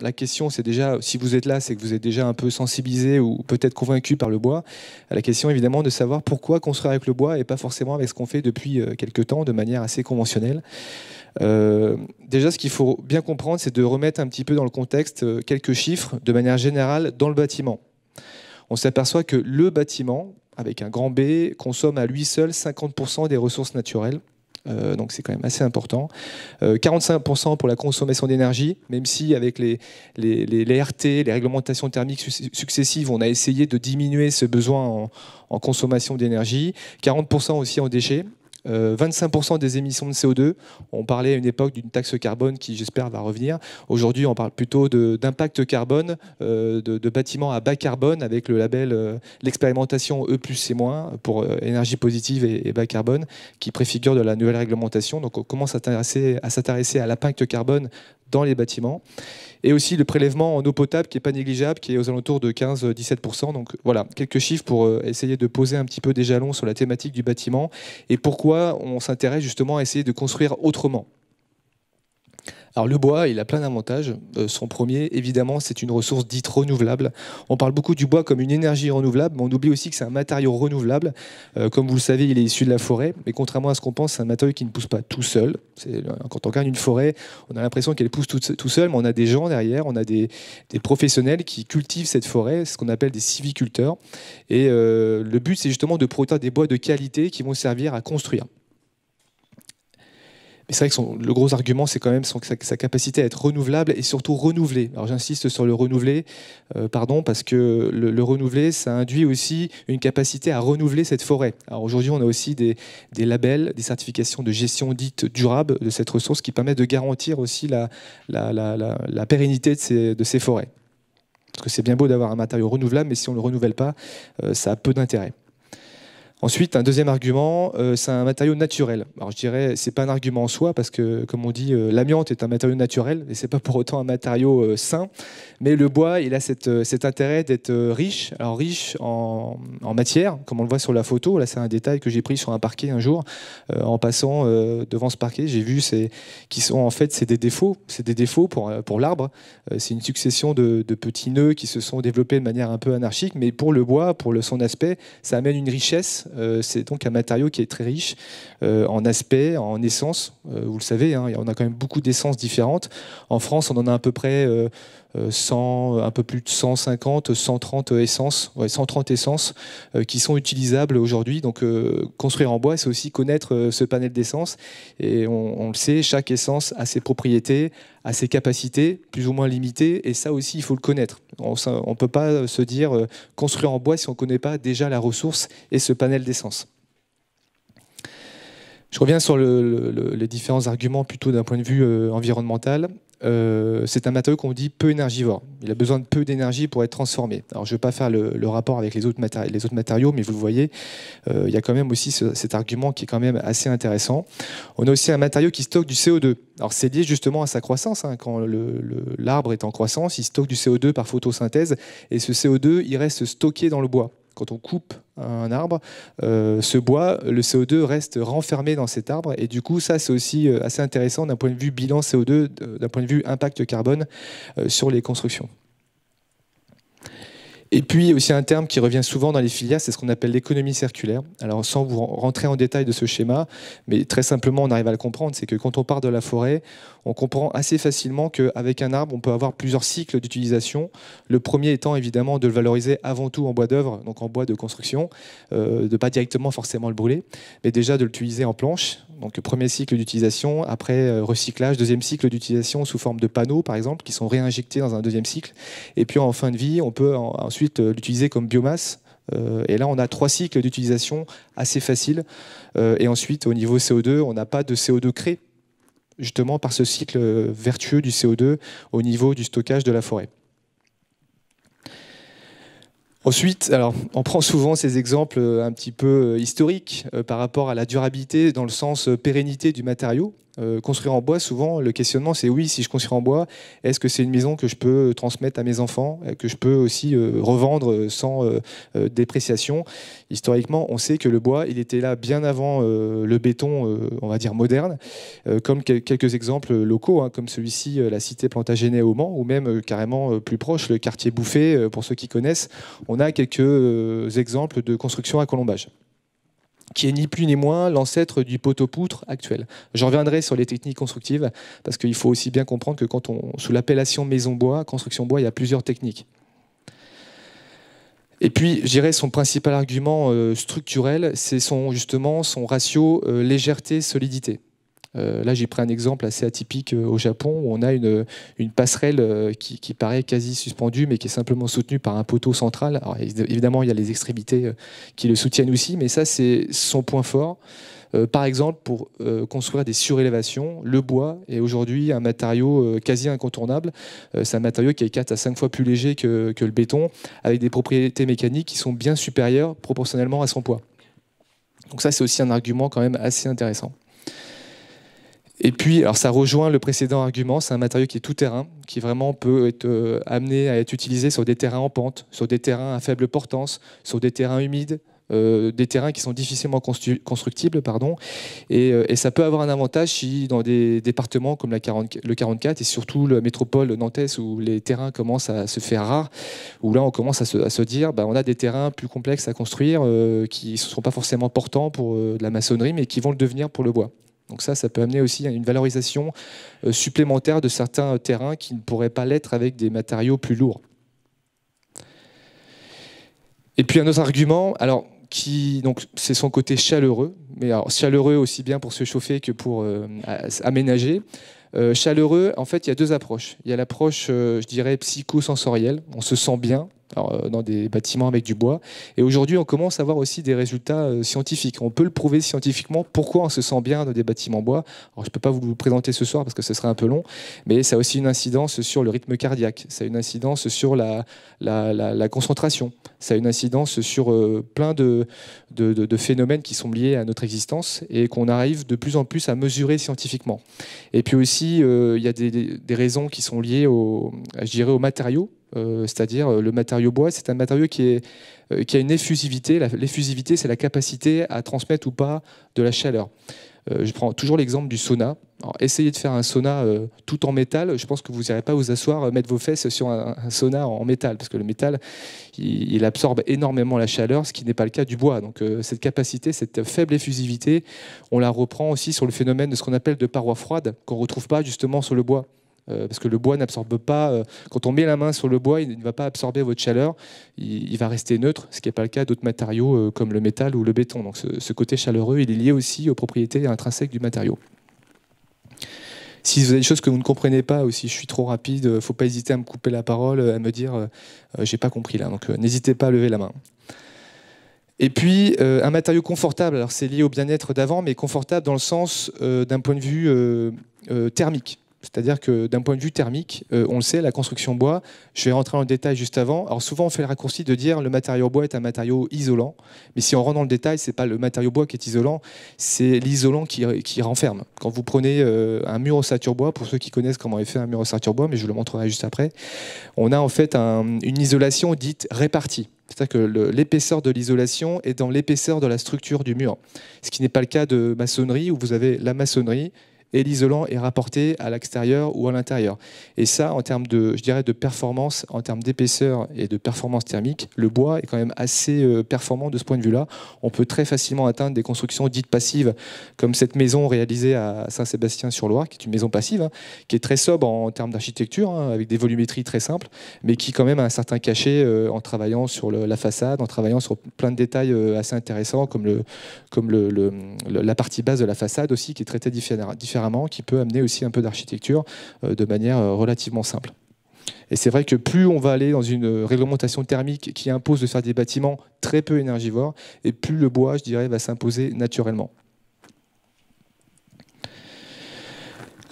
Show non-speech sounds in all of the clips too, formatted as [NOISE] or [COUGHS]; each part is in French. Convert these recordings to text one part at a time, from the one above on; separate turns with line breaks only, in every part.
La question, c'est déjà, si vous êtes là, c'est que vous êtes déjà un peu sensibilisé ou peut-être convaincu par le bois. La question, évidemment, de savoir pourquoi construire avec le bois et pas forcément avec ce qu'on fait depuis euh, quelques temps de manière assez conventionnelle. Euh, déjà, ce qu'il faut bien comprendre, c'est de remettre un petit peu dans le contexte euh, quelques chiffres de manière générale dans le bâtiment. On s'aperçoit que le bâtiment, avec un grand B, consomme à lui seul 50% des ressources naturelles. Euh, donc c'est quand même assez important. 45% euh, pour la consommation d'énergie, même si avec les, RT, les réglementations thermiques successives, on a essayé de diminuer ce besoin en, en consommation d'énergie. 40% aussi en déchets. 25% euh, des émissions de CO2. On parlait à une époque d'une taxe carbone qui, j'espère, va revenir. Aujourd'hui, on parle plutôt d'impact carbone, euh, de, bâtiments à bas carbone avec le label, euh, l'expérimentation E plus et moins pour énergie positive et, bas carbone qui préfigure de la nouvelle réglementation. Donc on commence à s'intéresser à l'impact carbone dans les bâtiments. Et aussi le prélèvement en eau potable qui n'est pas négligeable, qui est aux alentours de 15-17%. Donc voilà, quelques chiffres pour euh, essayer de poser un petit peu des jalons sur la thématique du bâtiment et pourquoi on s'intéresse justement à essayer de construire autrement. Alors le bois, il a plein d'avantages. Euh, son premier, évidemment, c'est une ressource dite renouvelable. On parle beaucoup du bois comme une énergie renouvelable, mais on oublie aussi que c'est un matériau renouvelable. Euh, comme vous le savez, il est issu de la forêt, mais contrairement à ce qu'on pense, c'est un matériau qui ne pousse pas tout seul. Quand on regarde une forêt, on a l'impression qu'elle pousse tout, seul, mais on a des gens derrière, on a des, professionnels qui cultivent cette forêt, ce qu'on appelle des civiculteurs. Et euh, le but, c'est justement de produire des bois de qualité qui vont servir à construire. Mais c'est vrai que le gros argument, c'est quand même sa, capacité à être renouvelable et surtout renouvelée. Alors j'insiste sur le renouvelé, euh, pardon, parce que le, renouvelé, ça induit aussi une capacité à renouveler cette forêt. Alors aujourd'hui, on a aussi des, labels, des certifications de gestion dite durable de cette ressource qui permettent de garantir aussi la, pérennité de ces, forêts. Parce que c'est bien beau d'avoir un matériau renouvelable, mais si on ne le renouvelle pas, euh, ça a peu d'intérêt. Ensuite, un deuxième argument, euh, c'est un matériau naturel. Alors je dirais, ce n'est pas un argument en soi parce que, comme on dit, euh, l'amiante est un matériau naturel et n'est pas pour autant un matériau euh, sain. Mais le bois, il a cet intérêt d'être riche. Alors riche en, matière, comme on le voit sur la photo. Là, c'est un détail que j'ai pris sur un parquet un jour. en passant devant ce parquet, j'ai vu qui sont en fait c'est des défauts. C'est des défauts pour, pour l'arbre. c'est une succession de, petits nœuds qui se sont développés de manière un peu anarchique. Mais pour le bois, pour son aspect, ça amène une richesse euh, c'est donc un matériau qui est très riche euh, en aspects, en essence. Euh, vous le savez, hein, on a quand même beaucoup d'essences différentes. En France, on en a à peu près euh, un peu plus de 150, 130 essences, 130 essences euh, qui sont utilisables aujourd'hui. Donc euh, construire en bois, c'est aussi connaître ce panel d'essences. Et on, le sait, chaque essence a ses propriétés, a ses capacités, plus ou moins limitées, et ça aussi, il faut le connaître. On ne peut pas se dire construire en bois si on ne connaît pas déjà la ressource et ce panel d'essence. Je reviens sur les différents arguments plutôt d'un point de vue environnemental. Euh, c'est un matériau qu'on dit peu énergivore. Il a besoin de peu d'énergie pour être transformé. Alors, je ne vais pas faire le, rapport avec les autres, matériaux, mais vous le voyez, euh, il y a quand même aussi cet argument qui est quand même assez intéressant. On a aussi un matériau qui stocke du CO2. Alors, c'est lié justement à sa croissance. Hein. Quand l'arbre est en croissance, il stocke du CO2 par photosynthèse, et ce CO2, il reste stocké dans le bois quand on coupe un arbre, euh, ce bois, le CO2 reste renfermé dans cet arbre. Et du coup, ça, c'est aussi euh, assez intéressant d'un point de vue bilan CO2, euh, d'un point de vue impact carbone sur les constructions. Et puis aussi un terme qui revient souvent dans les filières, c'est ce qu'on appelle l'économie circulaire. Alors sans vous rentrer en détail de ce schéma, mais très simplement on arrive à le comprendre, c'est que quand on part de la forêt, on comprend assez facilement qu'avec un arbre, on peut avoir plusieurs cycles d'utilisation. Le premier étant évidemment de le valoriser avant tout en bois d'œuvre, donc en bois de construction, de euh, de pas directement forcément le brûler, mais déjà de l'utiliser en planche, donc premier cycle d'utilisation, après euh, recyclage, deuxième cycle d'utilisation sous forme de panneaux par exemple, qui sont réinjectés dans un deuxième cycle. Et puis en fin de vie, on peut ensuite euh, l'utiliser comme biomasse. Euh, et là, on a trois cycles d'utilisation assez faciles. et ensuite, au niveau CO2, on n'a pas de CO2 créé, justement par ce cycle vertueux du CO2 au niveau du stockage de la forêt. Ensuite, alors, on prend souvent ces exemples euh, un petit peu euh, historiques euh, par rapport à la durabilité dans le sens pérennité du matériau. Euh, construire en bois, souvent, le questionnement, c'est oui, si je construis en bois, est-ce que c'est une maison que je peux euh, transmettre à mes enfants, euh, que je peux aussi revendre sans dépréciation Historiquement, on sait que le bois, il était là bien avant le béton, on va dire, moderne, comme quelques exemples locaux, hein, comme celui-ci, la cité Plantagenet au Mans, ou même carrément plus proche, le quartier Bouffet. pour ceux qui connaissent. On a quelques exemples de construction à colombage qui est ni plus ni moins l'ancêtre du poteau-poutre actuel. Je reviendrai sur les techniques constructives, parce qu'il faut aussi bien comprendre que quand on, sous l'appellation maison-bois, construction-bois, il y a plusieurs techniques. Et puis, je dirais, son principal argument euh, structurel, c'est son, justement son ratio euh, légèreté-solidité. Euh, là, j'ai pris un exemple assez atypique euh, au Japon où on a une, passerelle euh, qui, paraît quasi suspendue, mais qui est simplement soutenue par un poteau central. évidemment, il y a les extrémités qui le soutiennent aussi, mais ça, c'est son point fort. par exemple, pour construire des surélévations, le bois est aujourd'hui un matériau quasi incontournable. c'est un matériau qui est 4 à 5 fois plus léger que, que le béton, avec des propriétés mécaniques qui sont bien supérieures proportionnellement à son poids. Donc ça, c'est aussi un argument quand même assez intéressant. Et puis, alors ça rejoint le précédent argument, c'est un matériau qui est tout terrain, qui vraiment peut être euh, amené à être utilisé sur des terrains en pente, sur des terrains à faible portance, sur des terrains humides, euh, des terrains qui sont difficilement constructibles. Pardon. Euh, et, ça peut avoir un avantage si dans des départements comme la le 44 et surtout la métropole nantaise où les terrains commencent à se faire rares, où là on commence à se, dire bah, on a des terrains plus complexes à construire qui ne sont pas forcément portants pour de la maçonnerie mais qui vont le devenir pour le bois. Donc ça, ça peut amener aussi à une valorisation euh, supplémentaire de certains terrains qui ne pourraient pas l'être avec des matériaux plus lourds. Et puis un autre argument, alors qui donc c'est son côté chaleureux, mais chaleureux aussi bien pour se chauffer que pour euh, aménager. Euh, chaleureux, en fait, il y a deux approches. Il y a l'approche, je dirais, psychosensorielle. On se sent bien, euh, dans des bâtiments avec du bois. Et aujourd'hui, on commence à avoir aussi des résultats euh, scientifiques. On peut le prouver scientifiquement pourquoi on se sent bien dans des bâtiments bois. Alors, je ne peux pas vous le présenter ce soir parce que ce serait un peu long, mais ça a aussi une incidence sur le rythme cardiaque, ça a une incidence sur la, concentration, ça a une incidence sur euh, plein de, de, phénomènes qui sont liés à notre existence et qu'on arrive de plus en plus à mesurer scientifiquement. Et puis aussi, il y a des, raisons qui sont liées, je dirais, aux matériaux euh, c'est-à-dire euh, le matériau bois, c'est un matériau qui, euh, a une effusivité. L'effusivité, c'est la capacité à transmettre ou pas de la chaleur. je prends toujours l'exemple du sauna. essayez de faire un sauna tout en métal. Je pense que vous n'irez pas vous asseoir, mettre vos fesses sur un, sauna en métal, parce que le métal, il, absorbe énormément la chaleur, ce qui n'est pas le cas du bois. Donc cette capacité, cette faible effusivité, on la reprend aussi sur le phénomène de ce qu'on appelle de paroi froide, qu'on ne retrouve pas justement sur le bois. Euh, parce que le bois n'absorbe pas, euh, quand on met la main sur le bois, il ne va pas absorber votre chaleur, il, va rester neutre, ce qui n'est pas le cas d'autres matériaux euh, comme le métal ou le béton. Donc ce, côté chaleureux, il est lié aussi aux propriétés intrinsèques du matériau. Si vous avez des choses que vous ne comprenez pas ou si je suis trop rapide, il ne faut pas hésiter à me couper la parole, à me dire j'ai pas compris là. Donc n'hésitez pas à lever la main. Et puis, un matériau confortable, alors c'est lié au bien-être d'avant, mais confortable dans le sens d'un point de vue thermique. C'est-à-dire que d'un point de vue thermique, euh, on le sait, la construction bois, je vais rentrer en détail juste avant. Alors souvent, on fait le raccourci de dire le matériau bois est un matériau isolant, mais si on rentre dans le détail, ce n'est pas le matériau bois qui est isolant, c'est l'isolant qui, renferme. Quand vous prenez euh, un mur au bois, pour ceux qui connaissent comment est fait un mur au bois, mais je le montrerai juste après, on a en fait une isolation dite répartie. C'est-à-dire que l'épaisseur de l'isolation est dans l'épaisseur de la structure du mur, ce qui n'est pas le cas de maçonnerie où vous avez la maçonnerie et l'isolant est rapporté à l'extérieur ou à l'intérieur. Et ça, en termes de, je dirais, de performance, en termes d'épaisseur et de performance thermique, le bois est quand même assez euh, performant de ce point de vue-là. On peut très facilement atteindre des constructions dites passives, comme cette maison réalisée à Saint-Sébastien-sur-Loire, qui est une maison passive, hein, qui est très sobre en termes d'architecture, hein, avec des volumétries très simples, mais qui quand même a un certain cachet euh, en travaillant sur la façade, en travaillant sur plein de détails euh, assez intéressants, comme, le, comme la partie basse de la façade aussi, qui est traitée différemment qui peut amener aussi un peu d'architecture euh, de manière euh, relativement simple. Et c'est vrai que plus on va aller dans une euh, réglementation thermique qui impose de faire des bâtiments très peu énergivores, et plus le bois, je dirais, va s'imposer naturellement.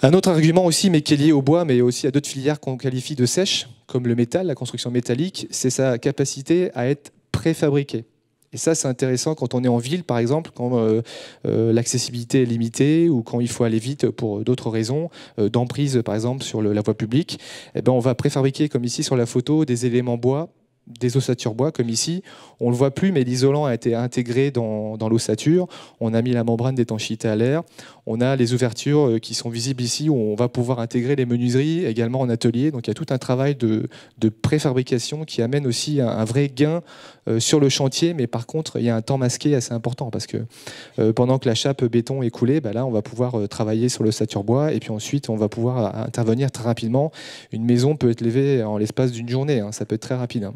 Un autre argument aussi, mais qui est lié au bois, mais aussi à d'autres filières qu'on qualifie de sèches, comme le métal, la construction métallique, c'est sa capacité à être préfabriquée. Et ça, c'est intéressant quand on est en ville, par exemple, quand euh, euh, l'accessibilité est limitée ou quand il faut aller vite pour d'autres raisons, euh, d'emprise, par exemple, sur la voie publique. Eh ben, on va préfabriquer, comme ici sur la photo, des éléments bois des ossatures bois comme ici. On ne le voit plus, mais l'isolant a été intégré dans, l'ossature. On a mis la membrane d'étanchéité à l'air. On a les ouvertures qui sont visibles ici où on va pouvoir intégrer les menuiseries également en atelier. Donc il y a tout un travail de, préfabrication qui amène aussi un vrai gain euh, sur le chantier, mais par contre, il y a un temps masqué assez important parce que euh, pendant que la chape euh, béton est coulée, bah là, on va pouvoir travailler sur le saturbois, bois et puis ensuite, on va pouvoir intervenir très rapidement. Une maison peut être levée en l'espace d'une journée, hein, ça peut être très rapide. Hein.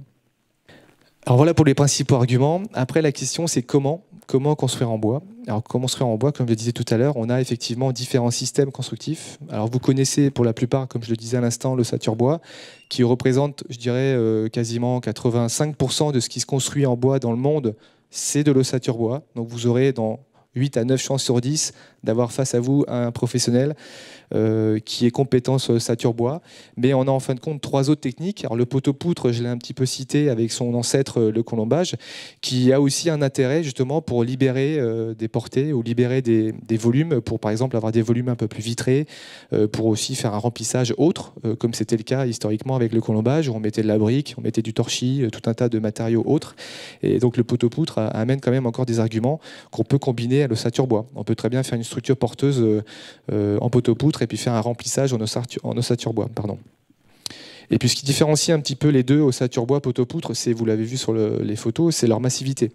Alors voilà pour les principaux arguments. Après, la question, c'est comment comment construire en bois Alors, comment construire en bois, comme je le disais tout à l'heure, on a effectivement différents systèmes constructifs. Alors, vous connaissez pour la plupart, comme je le disais à l'instant, l'ossature bois, qui représente, je dirais, euh, quasiment 85% de ce qui se construit en bois dans le monde, c'est de l'ossature bois. Donc, vous aurez dans 8 à 9 chances sur 10 d'avoir face à vous un professionnel euh, qui est compétence euh, Saturbois. Mais on a en fin de compte trois autres techniques. Alors, le poteau-poutre, je l'ai un petit peu cité avec son ancêtre, euh, le colombage, qui a aussi un intérêt justement pour libérer des portées ou libérer des, volumes, pour par exemple avoir des volumes un peu plus vitrés, pour aussi faire un remplissage autre, comme c'était le cas historiquement avec le colombage, où on mettait de la brique, on mettait du torchis, tout un tas de matériaux autres. Et donc le poteau-poutre amène quand même encore des arguments qu'on peut combiner à l'ossature bois. On peut très bien faire une structure porteuse en poteau-poutre et puis faire un remplissage en ossature, bois. Pardon. Et puis ce qui différencie un petit peu les deux, ossature bois, poteau-poutre, c'est, vous l'avez vu sur les photos, c'est leur massivité.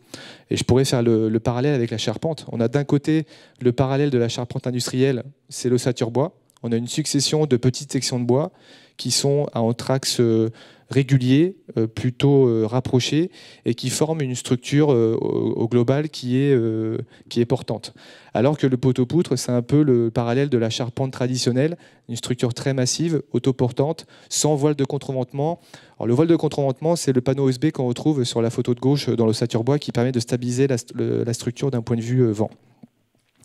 Et je pourrais faire le, parallèle avec la charpente. On a d'un côté le parallèle de la charpente industrielle, c'est l'ossature bois. On a une succession de petites sections de bois qui sont à entre axe euh, régulier, euh, plutôt euh, rapproché et qui forme une structure euh, au global qui est, qui est portante. Alors que le poteau-poutre, c'est un peu le parallèle de la charpente traditionnelle, une structure très massive, autoportante, sans voile de contreventement. Alors, le voile de contreventement, c'est le panneau USB qu'on retrouve sur la photo de gauche dans l'ossature bois qui permet de stabiliser la structure d'un point de vue vent.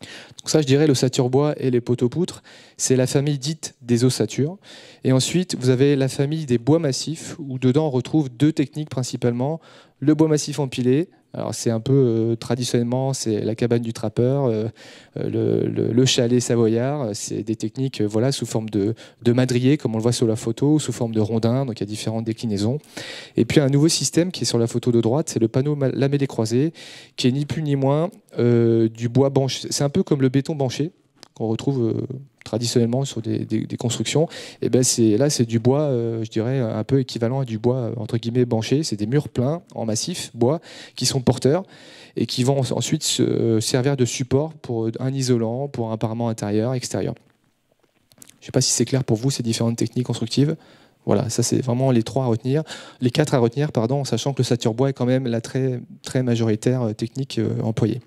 Donc ça, je dirais, l'ossature bois et les poteaux poutres, c'est la famille dite des ossatures. Et ensuite, vous avez la famille des bois massifs, où dedans on retrouve deux techniques principalement, le bois massif empilé, alors c'est un peu euh, traditionnellement c'est la cabane du trappeur, euh, euh, le, chalet savoyard, c'est des techniques voilà sous forme de, de madrier comme on le voit sur la photo, sous forme de rondin, donc il y a différentes déclinaisons. Et puis un nouveau système qui est sur la photo de droite, c'est le panneau lamellé croisé, qui est ni plus ni moins du bois banché. C'est un peu comme le béton banché, qu'on retrouve euh, traditionnellement sur des, constructions, et eh ben c'est là c'est du bois, euh, je dirais un peu équivalent à du bois euh, entre guillemets banché. C'est des murs pleins en massif bois qui sont porteurs et qui vont ensuite se servir de support pour un isolant, pour un parement intérieur, extérieur. Je ne sais pas si c'est clair pour vous ces différentes techniques constructives. Voilà, ça c'est vraiment les trois à retenir, les quatre à retenir, pardon, en sachant que le saturbois est quand même la très, très majoritaire technique employée.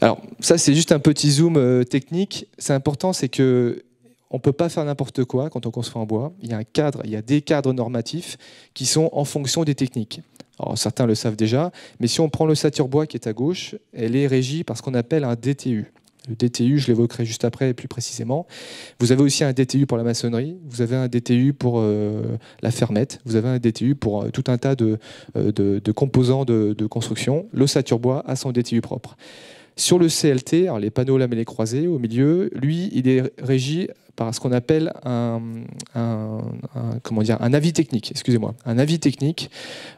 Alors ça, c'est juste un petit zoom euh, technique. C'est important, c'est que on ne peut pas faire n'importe quoi quand on construit en bois. Il y a un cadre, il y a des cadres normatifs qui sont en fonction des techniques. Alors, certains le savent déjà, mais si on prend le sature bois qui est à gauche, elle est régie par ce qu'on appelle un DTU. Le DTU, je l'évoquerai juste après plus précisément. Vous avez aussi un DTU pour la maçonnerie, vous avez un DTU pour euh, la fermette, vous avez un DTU pour euh, tout un tas de, composants de, construction. Le bois a son DTU propre. Sur le CLT, les panneaux lamellés croisés au milieu, lui, il est régi par ce qu'on appelle un, comment dire, un avis technique. Excusez-moi, un avis technique.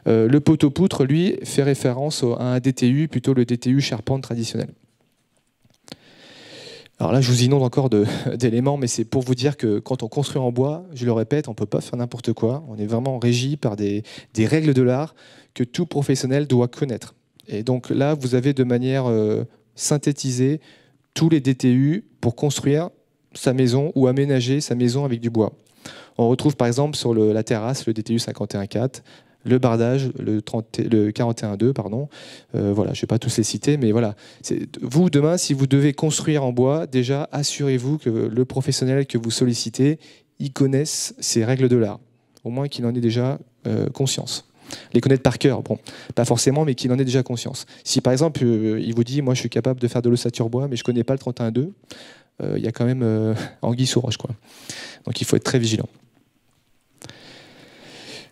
Euh, le poteau poutre, lui, fait référence à un DTU, plutôt le DTU charpente traditionnel. Alors là, je vous inonde encore [LAUGHS] d'éléments, mais c'est pour vous dire que quand on construit en bois, je le répète, on ne peut pas faire n'importe quoi. On est vraiment régi par des, règles de l'art que tout professionnel doit connaître. Et donc là, vous avez de manière euh, synthétiser tous les DTU pour construire sa maison ou aménager sa maison avec du bois. On retrouve par exemple sur la terrasse le DTU 51.4, le bardage, le, le 41.2, pardon. Euh, voilà, je ne vais pas tous les citer, mais voilà. Vous, demain, si vous devez construire en bois, déjà, assurez-vous que le professionnel que vous sollicitez, y connaisse ces règles de l'art. Au moins qu'il en ait déjà euh, conscience. Les connaître par cœur, bon, pas forcément, mais qu'il en ait déjà conscience. Si par exemple, euh, il vous dit, moi je suis capable de faire de l'ossature bois, mais je connais pas le 31-2, euh, il y a quand même euh, anguille sous roche. Quoi. Donc il faut être très vigilant.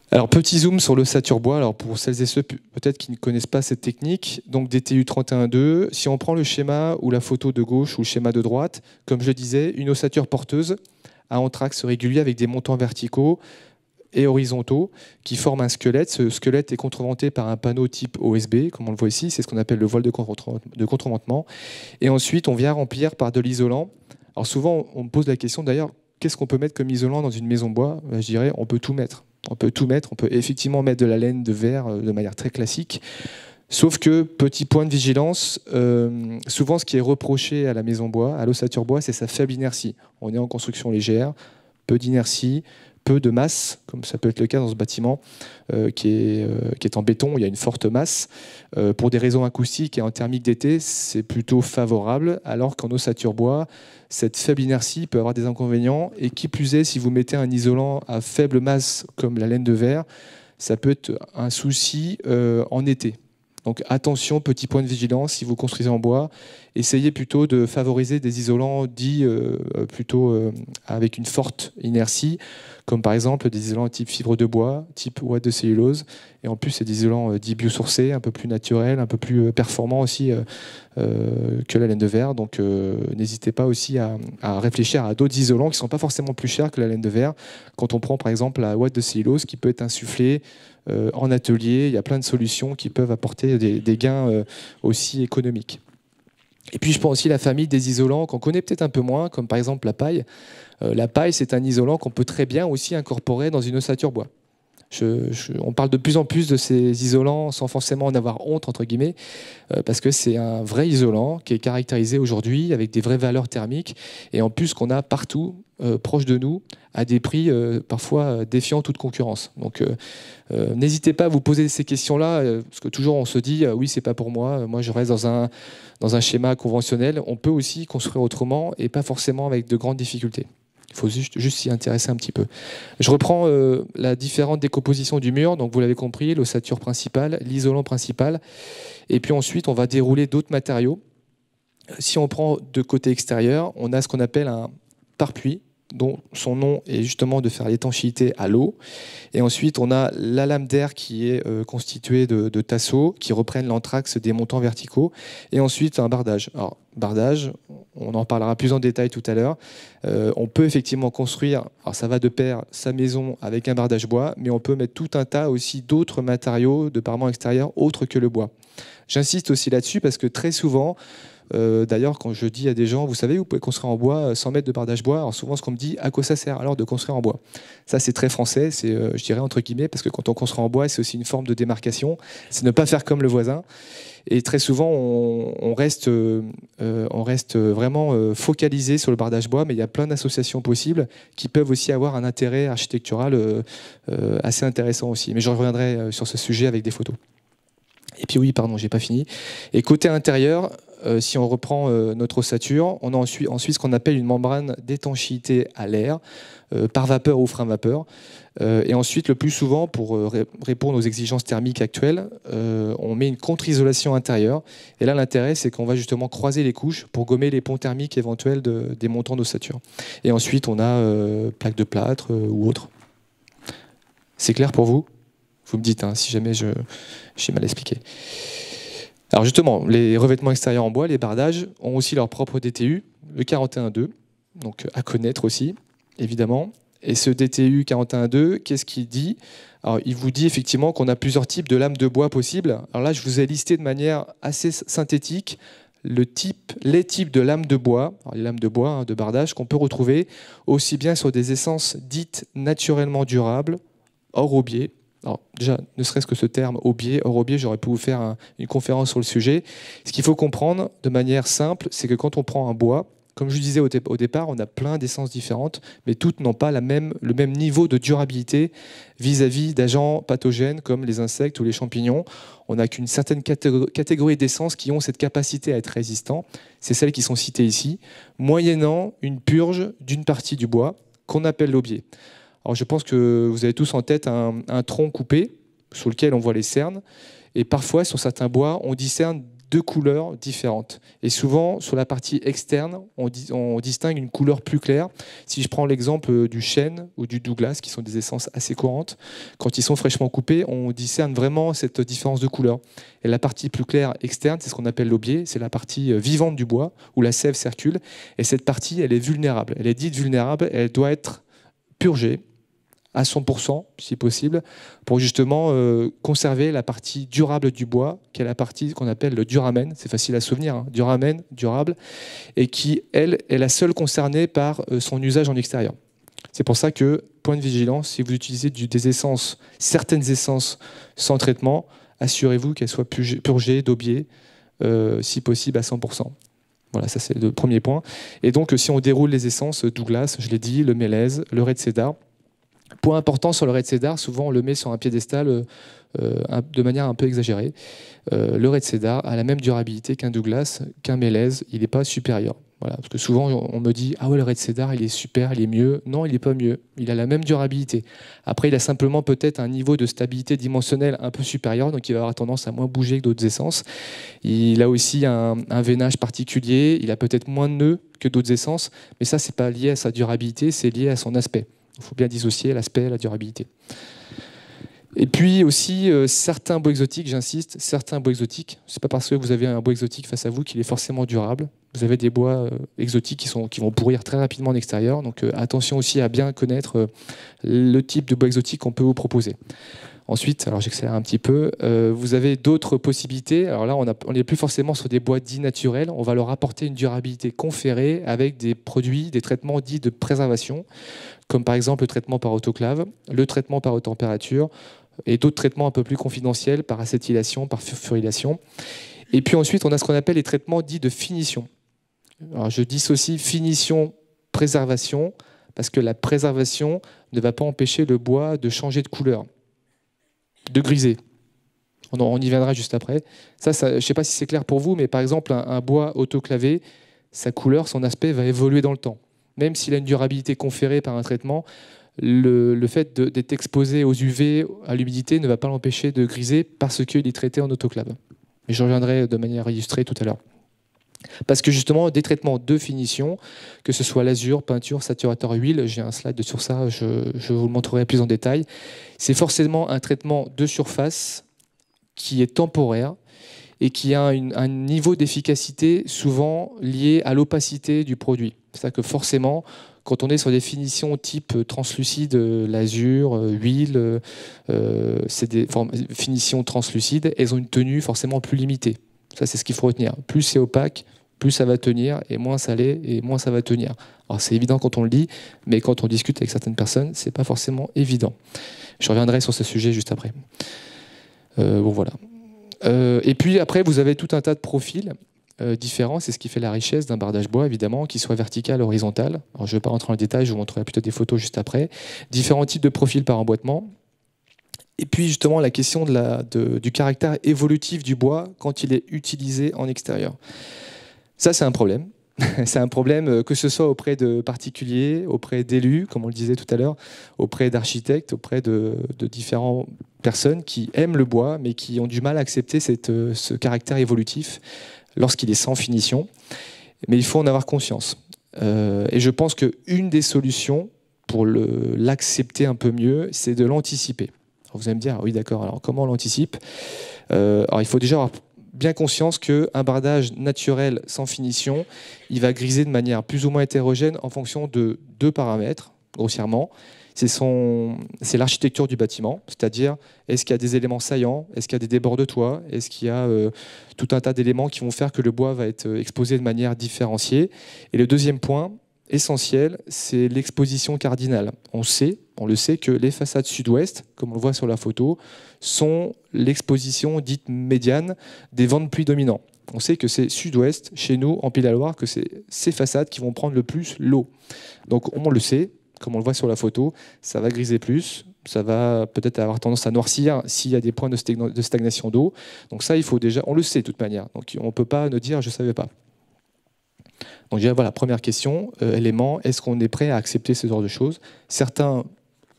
Alors, petit zoom sur l'ossature bois, Alors, pour celles et ceux peut-être qui ne connaissent pas cette technique, donc DTU 31-2, si on prend le schéma ou la photo de gauche ou le schéma de droite, comme je le disais, une ossature porteuse à anthrax régulier avec des montants verticaux et horizontaux qui forment un squelette. Ce squelette est contreventé par un panneau type OSB, comme on le voit ici, c'est ce qu'on appelle le voile de contreventement. Et ensuite, on vient remplir par de l'isolant. Alors souvent, on me pose la question d'ailleurs, qu'est-ce qu'on peut mettre comme isolant dans une maison bois ben, Je dirais, on peut tout mettre. On peut tout mettre, on peut effectivement mettre de la laine, de verre euh, de manière très classique. Sauf que, petit point de vigilance, euh, souvent ce qui est reproché à la maison bois, à l'ossature bois, c'est sa faible inertie. On est en construction légère, peu d'inertie, peu de masse, comme ça peut être le cas dans ce bâtiment euh, qui, est, euh, qui, est, en béton, il y a une forte masse. Euh, pour des raisons acoustiques et en thermique d'été, c'est plutôt favorable, alors qu'en ossature bois, cette faible inertie peut avoir des inconvénients. Et qui plus est, si vous mettez un isolant à faible masse comme la laine de verre, ça peut être un souci en été. Donc attention, petit point de vigilance, si vous construisez en bois, essayez plutôt de favoriser des isolants dits euh, euh, plutôt euh, avec une forte inertie, comme par exemple des isolants type fibre de bois, type ouate de cellulose, et en plus c'est des isolants dits biosourcés, un peu plus naturels, un peu plus performants aussi que la laine de verre. Donc n'hésitez pas aussi à, à réfléchir à d'autres isolants qui ne sont pas forcément plus chers que la laine de verre. Quand on prend par exemple la ouate de cellulose qui peut être insufflée, euh, en atelier. Il y a plein de solutions qui peuvent apporter des, gains euh, aussi économiques. Et puis je pense aussi la famille des isolants qu'on connaît peut-être un peu moins, comme par exemple la paille. Euh, la paille, c'est un isolant qu'on peut très bien aussi incorporer dans une ossature bois on parle de plus en plus de ces isolants sans forcément en avoir honte, entre guillemets, euh, parce que c'est un vrai isolant qui est caractérisé aujourd'hui avec des vraies valeurs thermiques et en plus qu'on a partout, euh, proche de nous, à des prix euh, parfois défiant toute concurrence. Donc n'hésitez pas à vous poser ces questions-là, parce que toujours on se dit oui, c'est pas pour moi, moi je reste dans un, dans un schéma conventionnel. On peut aussi construire autrement et pas forcément avec de grandes difficultés. Il faut juste, s'y intéresser un petit peu. Je reprends euh, la différente décomposition du mur. Donc, vous l'avez compris, l'ossature principale, l'isolant principal. Et puis ensuite, on va dérouler d'autres matériaux. Si on prend de côté extérieur, on a ce qu'on appelle un parpuis dont son nom est justement de faire l'étanchéité à l'eau. Et ensuite, on a la lame d'air qui est euh, constituée de, tasseaux qui reprennent l'anthrax des montants verticaux. Et ensuite, un bardage. Alors, bardage, on en parlera plus en détail tout à l'heure. Euh, on peut effectivement construire, alors ça va de pair, sa maison avec un bardage bois, mais on peut mettre tout un tas aussi d'autres matériaux de parement extérieur autres que le bois. J'insiste aussi là-dessus parce que très souvent, euh, d'ailleurs, quand je dis à des gens, vous savez, vous pouvez construire en bois 100 euh, mètres de bardage bois, souvent ce qu'on me dit, à quoi ça sert alors de construire en bois Ça, c'est très français, c'est, euh, je dirais, entre guillemets, parce que quand on construit en bois, c'est aussi une forme de démarcation, c'est ne pas faire comme le voisin. Et très souvent, on, reste, on reste vraiment focalisé sur le bardage bois, mais il y a plein d'associations possibles qui peuvent aussi avoir un intérêt architectural assez intéressant aussi. Mais je reviendrai sur ce sujet avec des photos. Et puis oui, pardon, j'ai pas fini. Et côté intérieur, euh, si on reprend euh, notre ossature, on a ensuite ce qu'on appelle une membrane d'étanchéité à l'air, euh, par vapeur ou frein vapeur. et ensuite, le plus souvent, pour répondre aux exigences thermiques actuelles, on met une contre-isolation intérieure. Et là, l'intérêt, c'est qu'on va justement croiser les couches pour gommer les ponts thermiques éventuels des montants d'ossature. Et ensuite, on a plaque de plâtre ou autre. C'est clair pour vous Vous me dites hein, si jamais j'ai mal expliqué. Alors justement, les revêtements extérieurs en bois, les bardages, ont aussi leur propre DTU, le 41.2, donc euh, à connaître aussi, évidemment. Et ce DTU 41.2, qu'est-ce qu'il dit Alors, il vous dit effectivement qu'on a plusieurs types de lames de bois possibles. Alors là, je vous ai listé de manière assez synthétique les types de lames de bois, les lames de bois hein, de bardage qu'on peut retrouver aussi bien sur des essences dites naturellement durables, hors au biais, alors déjà, ne serait-ce que ce terme au biais, hors au biais, j'aurais pu vous faire une conférence sur le sujet. Ce qu'il faut comprendre de manière simple, c'est que quand on prend un bois, comme je disais au, départ, on a plein d'essences différentes, mais toutes n'ont pas la même, le même niveau de durabilité vis-à-vis d'agents pathogènes comme les insectes ou les champignons. On n'a qu'une certaine catégorie, catégorie d'essences qui ont cette capacité à être résistants. C'est celles qui sont citées ici, moyennant une purge d'une partie du bois qu'on appelle l'aubier. Alors je pense que vous avez tous en tête un, tronc coupé sur lequel on voit les cernes. Et parfois, sur certains bois, on discerne deux couleurs différentes. Et souvent, sur la partie externe, on, on distingue une couleur plus claire. Si je prends l'exemple euh, du chêne ou du douglas, qui sont des essences assez courantes, quand ils sont fraîchement coupés, on discerne vraiment cette différence de couleur. Et la partie plus claire externe, c'est ce qu'on appelle l'aubier, c'est la partie euh, vivante du bois, où la sève circule. Et cette partie, elle est vulnérable. Elle est dite vulnérable, elle doit être purgée à 100% si possible, pour justement euh, conserver la partie durable du bois, qui est la partie qu'on appelle le duramen, c'est facile à souvenir, hein. duramen, durable, et qui, elle, est la seule concernée par euh, son usage en extérieur. C'est pour ça que, point de vigilance, si vous utilisez du, des essences, certaines essences sans traitement, assurez-vous qu'elles soient purgées, d'aubier euh, si possible à 100%. Voilà, ça c'est le premier point. Et donc, si on déroule les essences, Douglas, je l'ai dit, le mélèze, le red cedar, Point important sur le Red Cedar, souvent on le met sur un piédestal euh, euh, de manière un peu exagérée. Euh, le Red Cedar a la même durabilité qu'un Douglas, qu'un Mélèze, il n'est pas supérieur. Voilà, parce que souvent on me dit Ah ouais, le Red Cedar il est super, il est mieux. Non, il n'est pas mieux. Il a la même durabilité. Après, il a simplement peut-être un niveau de stabilité dimensionnelle un peu supérieur, donc il va avoir tendance à moins bouger que d'autres essences. Il a aussi un, un veinage particulier, il a peut-être moins de nœuds que d'autres essences, mais ça, c'est pas lié à sa durabilité, c'est lié à son aspect. Il faut bien dissocier l'aspect, la durabilité. Et puis aussi, euh, certains bois exotiques, j'insiste, certains bois exotiques, ce n'est pas parce que vous avez un bois exotique face à vous qu'il est forcément durable. Vous avez des bois euh, exotiques qui, sont, qui vont pourrir très rapidement en extérieur, donc euh, attention aussi à bien connaître le type de bois exotique qu'on peut vous proposer. Ensuite, alors j'accélère un petit peu, vous avez d'autres possibilités. Alors là, on n'est plus forcément sur des bois dits naturels, on va leur apporter une durabilité conférée avec des produits, des traitements dits de préservation comme par exemple le traitement par autoclave, le traitement par haute température et d'autres traitements un peu plus confidentiels par acétylation, par furylation. Et puis ensuite, on a ce qu'on appelle les traitements dits de finition. Alors je aussi finition, préservation, parce que la préservation ne va pas empêcher le bois de changer de couleur, de griser. On, y viendra juste après. Ça, je ne sais pas si c'est clair pour vous, mais par exemple, un bois autoclavé, sa couleur, son aspect va évoluer dans le temps même s'il a une durabilité conférée par un traitement, le, fait d'être exposé aux UV, à l'humidité, ne va pas l'empêcher de griser parce qu'il est traité en autoclave. Mais je reviendrai de manière illustrée tout à l'heure. Parce que justement, des traitements de finition, que ce soit l'azur, peinture, saturateur huile, j'ai un slide sur ça, je, vous le montrerai plus en détail, c'est forcément un traitement de surface qui est temporaire, et qui a un niveau d'efficacité souvent lié à l'opacité du produit. C'est-à-dire que forcément, quand on est sur des finitions type translucide, euh, l'azur, euh, huile, euh, c'est des finitions translucides, elles ont une tenue forcément plus limitée. Ça, c'est ce qu'il faut retenir. Plus c'est opaque, plus ça va tenir, et moins ça l'est, et moins ça va tenir. Alors c'est évident quand on le dit, mais quand on discute avec certaines personnes, c'est pas forcément évident. Je reviendrai sur ce sujet juste après. bon voilà. Euh, et puis après, vous avez tout un tas de profils euh, différents. C'est ce qui fait la richesse d'un bardage bois, évidemment, qu'il soit vertical, horizontal. Alors, je ne vais pas rentrer dans le détail, je vous montrerai plutôt des photos juste après. Différents types de profils par emboîtement. Et puis justement la question du caractère évolutif du bois quand il est utilisé en extérieur. Ça c'est un problème. [LAUGHS] c'est un problème euh, que ce soit auprès de particuliers, auprès d'élus, comme on le disait tout à l'heure, auprès d'architectes, auprès de, différentes personnes qui aiment le bois, mais qui ont du mal à accepter cette, euh, ce caractère évolutif lorsqu'il est sans finition. Mais il faut en avoir conscience. Euh, et je pense qu'une des solutions pour l'accepter un peu mieux, c'est de l'anticiper. Vous allez me dire, ah oui d'accord, alors comment on l'anticipe Alors il faut déjà avoir bien conscience qu'un bardage naturel sans finition, il va griser de manière plus ou moins hétérogène en fonction de deux paramètres, grossièrement. C'est, son, c'est l'architecture du bâtiment, c'est-à-dire est-ce qu'il y a des éléments saillants, est-ce qu'il y a des débords de toit, est-ce qu'il y a euh, tout un tas d'éléments qui vont faire que le bois va être euh, exposé de manière différenciée. Et le deuxième point essentiel, c'est l'exposition cardinale. On sait on le sait que les façades sud-ouest, comme on le voit sur la photo, sont l'exposition dite médiane des vents de pluie dominants. On sait que c'est sud-ouest, chez nous, en Pays-la-Loire, que c'est ces façades qui vont prendre le plus l'eau. Donc on le sait, comme on le voit sur la photo, ça va griser plus, ça va peut-être avoir tendance à noircir s'il y a des points de, stagnation d'eau. Donc ça, il faut déjà, on le sait de toute manière. Donc on ne peut pas nous dire je ne savais pas. Donc voilà, première question, euh, élément, est-ce qu'on est prêt à accepter ce genre de choses Certains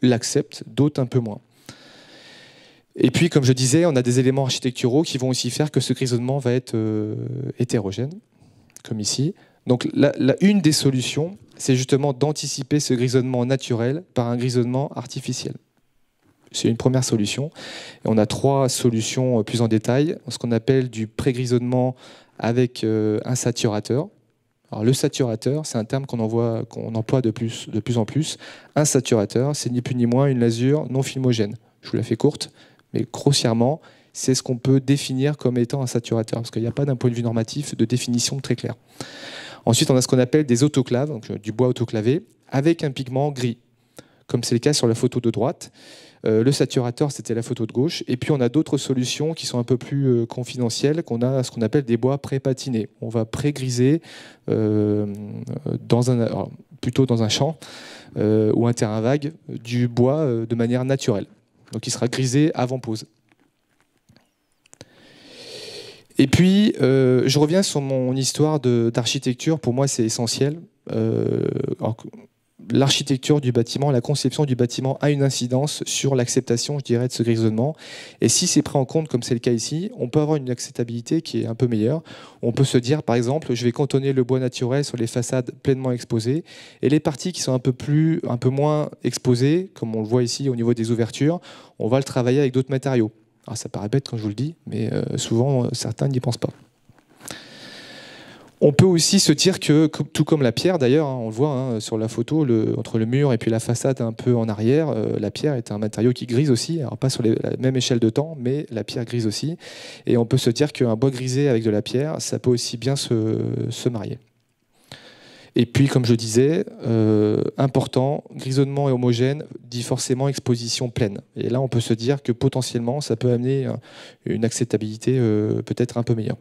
l'acceptent, d'autres un peu moins. Et puis, comme je disais, on a des éléments architecturaux qui vont aussi faire que ce grisonnement va être euh, hétérogène, comme ici. Donc, une des solutions, c'est justement d'anticiper ce grisonnement naturel par un grisonnement artificiel. C'est une première solution. Et on a trois solutions euh, plus en détail. Ce qu'on appelle du pré-grisonnement avec euh, un saturateur le saturateur, c'est un terme qu'on emploie, qu'on emploie de plus, de plus en plus. Un saturateur, c'est ni plus ni moins une lasure non filmogène. Je vous la fais courte, mais grossièrement, c'est ce qu'on peut définir comme étant un saturateur, parce qu'il n'y a pas d'un point de vue normatif de définition très claire. Ensuite, on a ce qu'on appelle des autoclaves, euh, du bois autoclavé, avec un pigment gris, comme c'est le cas sur la photo de droite. Euh, le saturateur, c'était la photo de gauche. Et puis on a d'autres solutions qui sont un peu plus euh, confidentielles, qu'on a ce qu'on appelle des bois pré-patinés. On va pré-griser euh, plutôt dans un champ ou un terrain vague du bois de manière naturelle. Donc il sera grisé avant pose. Et puis, je reviens sur mon histoire d'architecture. Pour moi, c'est essentiel l'architecture du bâtiment, la conception du bâtiment a une incidence sur l'acceptation, je dirais, de ce grisonnement. Et si c'est pris en compte, comme c'est le cas ici, on peut avoir une acceptabilité qui est un peu meilleure. On peut se dire, par exemple, je vais cantonner le bois naturel sur les façades pleinement exposées, et les parties qui sont un peu plus, un peu moins exposées, comme on le voit ici au niveau des ouvertures, on va le travailler avec d'autres matériaux. Alors ah, ça paraît bête quand je vous le dis, mais euh, souvent euh, certains n'y pensent pas. On peut aussi se dire que, tout comme la pierre d'ailleurs, hein, on le voit hein, sur la photo, entre le mur et puis la façade un peu en arrière, euh, la pierre est un matériau qui grise aussi, alors pas sur la même échelle de temps, mais la pierre grise aussi. Et on peut se dire qu'un bois grisé avec de la pierre, ça peut aussi bien se, marier. Et puis, comme je disais, euh, important, grisonnement et homogène dit forcément exposition pleine. Et là, on peut se dire que potentiellement, ça peut amener euh, une acceptabilité peut-être un peu meilleure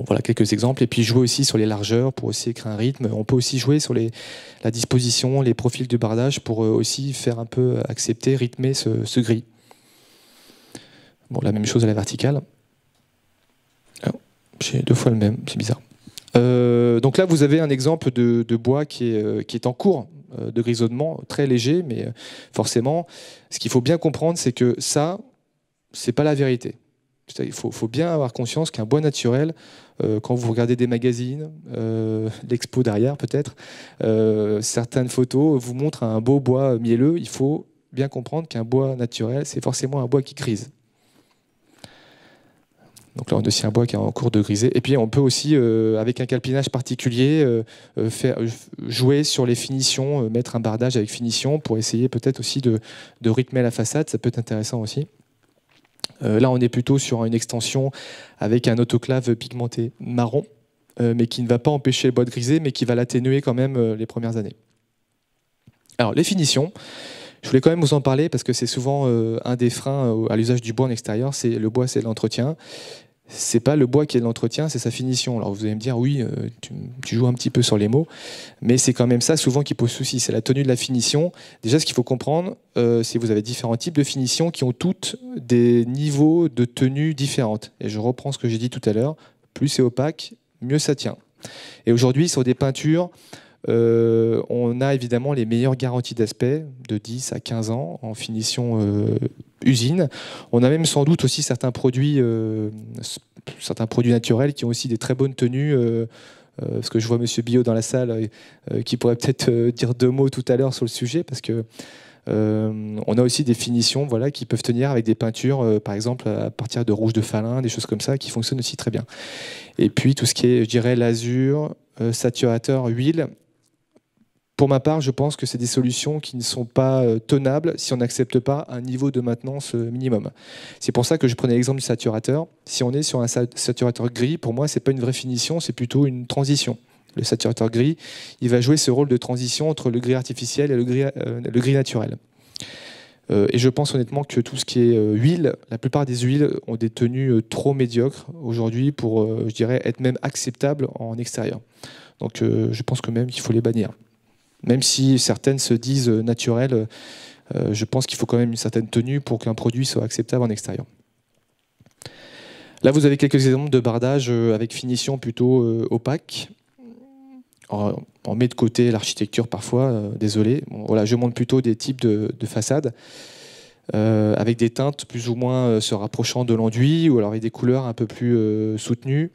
voilà quelques exemples. Et puis jouer aussi sur les largeurs pour aussi créer un rythme. On peut aussi jouer sur la disposition, les profils du bardage pour euh, aussi faire un peu euh, accepter, rythmer ce, gris. Bon, la même chose à la verticale. Ah, j'ai deux fois le même, c'est bizarre. Euh, donc là, vous avez un exemple de, bois qui est, qui est en cours de grisonnement, très léger, mais forcément, ce qu'il faut bien comprendre, c'est que ça, c'est pas la vérité. Il faut, bien avoir conscience qu'un bois naturel, euh, quand vous regardez des magazines, euh, l'expo derrière peut-être, euh, certaines photos vous montrent un beau bois mielleux. Il faut bien comprendre qu'un bois naturel, c'est forcément un bois qui grise. Donc là, on a aussi un bois qui est en cours de griser. Et puis, on peut aussi, avec un calpinage particulier, faire, jouer sur les finitions, mettre un bardage avec finition pour essayer peut-être aussi de rythmer la façade. Ça peut être intéressant aussi. Euh, là, on est plutôt sur une extension avec un autoclave pigmenté marron, euh, mais qui ne va pas empêcher le bois de griser, mais qui va l'atténuer quand même euh, les premières années. Alors, les finitions. Je voulais quand même vous en parler parce que c'est souvent un des freins à l'usage du bois en extérieur. C'est le bois, c'est l'entretien c'est pas le bois qui est l'entretien, c'est sa finition. Alors vous allez me dire, oui, euh, tu, joues un petit peu sur les mots, mais c'est quand même ça souvent qui pose souci, c'est la tenue de la finition. Déjà, ce qu'il faut comprendre, euh, c'est que vous avez différents types de finitions qui ont toutes des niveaux de tenue différentes. Et je reprends ce que j'ai dit tout à l'heure, plus c'est opaque, mieux ça tient. Et aujourd'hui, sur des peintures, euh, on a évidemment les meilleures garanties d'aspect de 10 à 15 ans en finition Usine. On a même sans doute aussi certains produits, euh, certains produits naturels qui ont aussi des très bonnes tenues. Euh, euh, parce que je vois Monsieur Billot dans la salle qui pourrait peut-être dire deux mots tout à l'heure sur le sujet, parce que on a aussi des finitions voilà, qui peuvent tenir avec des peintures, par exemple à partir de rouge de Falin, des choses comme ça, qui fonctionnent aussi très bien. Et puis tout ce qui est, je dirais, l'azur, saturateur, huile, pour ma part, je pense que c'est des solutions qui ne sont pas euh, tenables si on n'accepte pas un niveau de maintenance euh, minimum. C'est pour ça que je prenais l'exemple du saturateur. Si on est sur un saturateur gris, pour moi, ce n'est pas une vraie finition, c'est plutôt une transition le saturateur gris, il va jouer ce rôle de transition entre le gris artificiel et le gris, euh, naturel. et je pense honnêtement que tout ce qui est huile, la plupart des huiles ont des tenues trop médiocres aujourd'hui pour, je dirais, être même acceptables en extérieur. Donc je pense que même qu'il faut les bannir même si certaines se disent euh, naturelles, euh, euh, je pense qu'il faut quand même une certaine tenue pour qu'un produit soit acceptable en extérieur. Là, vous avez quelques exemples de bardage avec finition plutôt opaque. On met de côté l'architecture parfois, désolé. voilà, je montre plutôt des types de, façades avec des teintes plus ou moins se rapprochant de l'enduit ou alors avec des couleurs un peu plus soutenues.